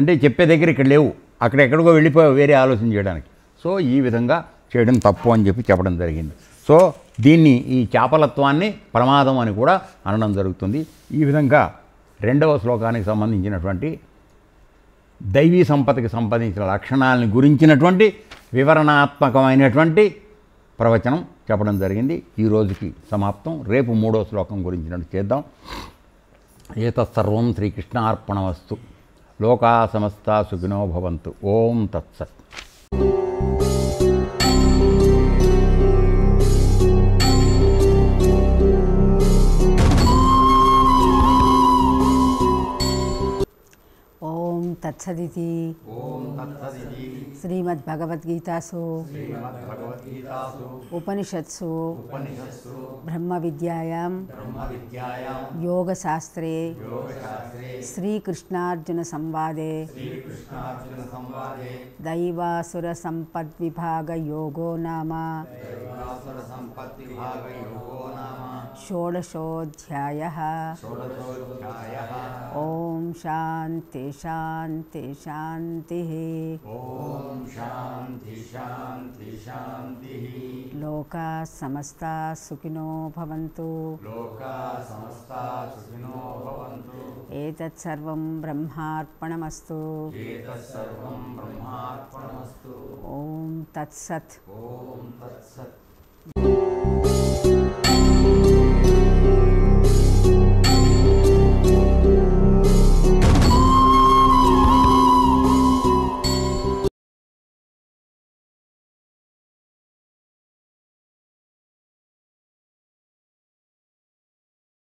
అంటే చెప్పే దగ్గర ఇక్కడ లేవు అక్కడ ఎక్కడికో వెళ్ళిపోయి వేరే ఆలోచన చేయడానికి సో ఈ విధంగా చేయడం తప్పు అని చెప్పి చెప్పడం జరిగింది సో దీన్ని ఈ చేపలత్వాన్ని ప్రమాదం అని కూడా అనడం జరుగుతుంది ఈ విధంగా రెండవ శ్లోకానికి సంబంధించినటువంటి దైవీ సంపదకి సంబంధించిన లక్షణాలను గురించినటువంటి వివరణాత్మకమైనటువంటి ప్రవచనం చెప్పడం జరిగింది ఈ రోజుకి సమాప్తం రేపు మూడో శ్లోకం గురించినట్టు చేద్దాం ఏతత్సర్వం శ్రీకృష్ణార్పణ వస్తు లోకా సమస్త సుఖినో భవంతు ఓం తత్సత్ तत्सदिति श्रीमद्भगवद्गीतासु उपनिषत्सु ब्रह्म विद्यायां योगशास्त्रे श्रीकृष्णार्जुनसंवादे दैवासुरसम्पद्विभागयोगो नाम षोडशोऽध्यायः ॐ शान्ति शान्ति शांति शांति ओम शांति शांति शांति लोका समस्ता सुखिनो भवन्तु लोका समस्ता सुखिनो भवन्तु एतत् सर्वं ब्रह्मार्पणमस्तु एतत् सर्वं ब्रह्मार्पणमस्तु ओम तत्सत् ओम तत्सत्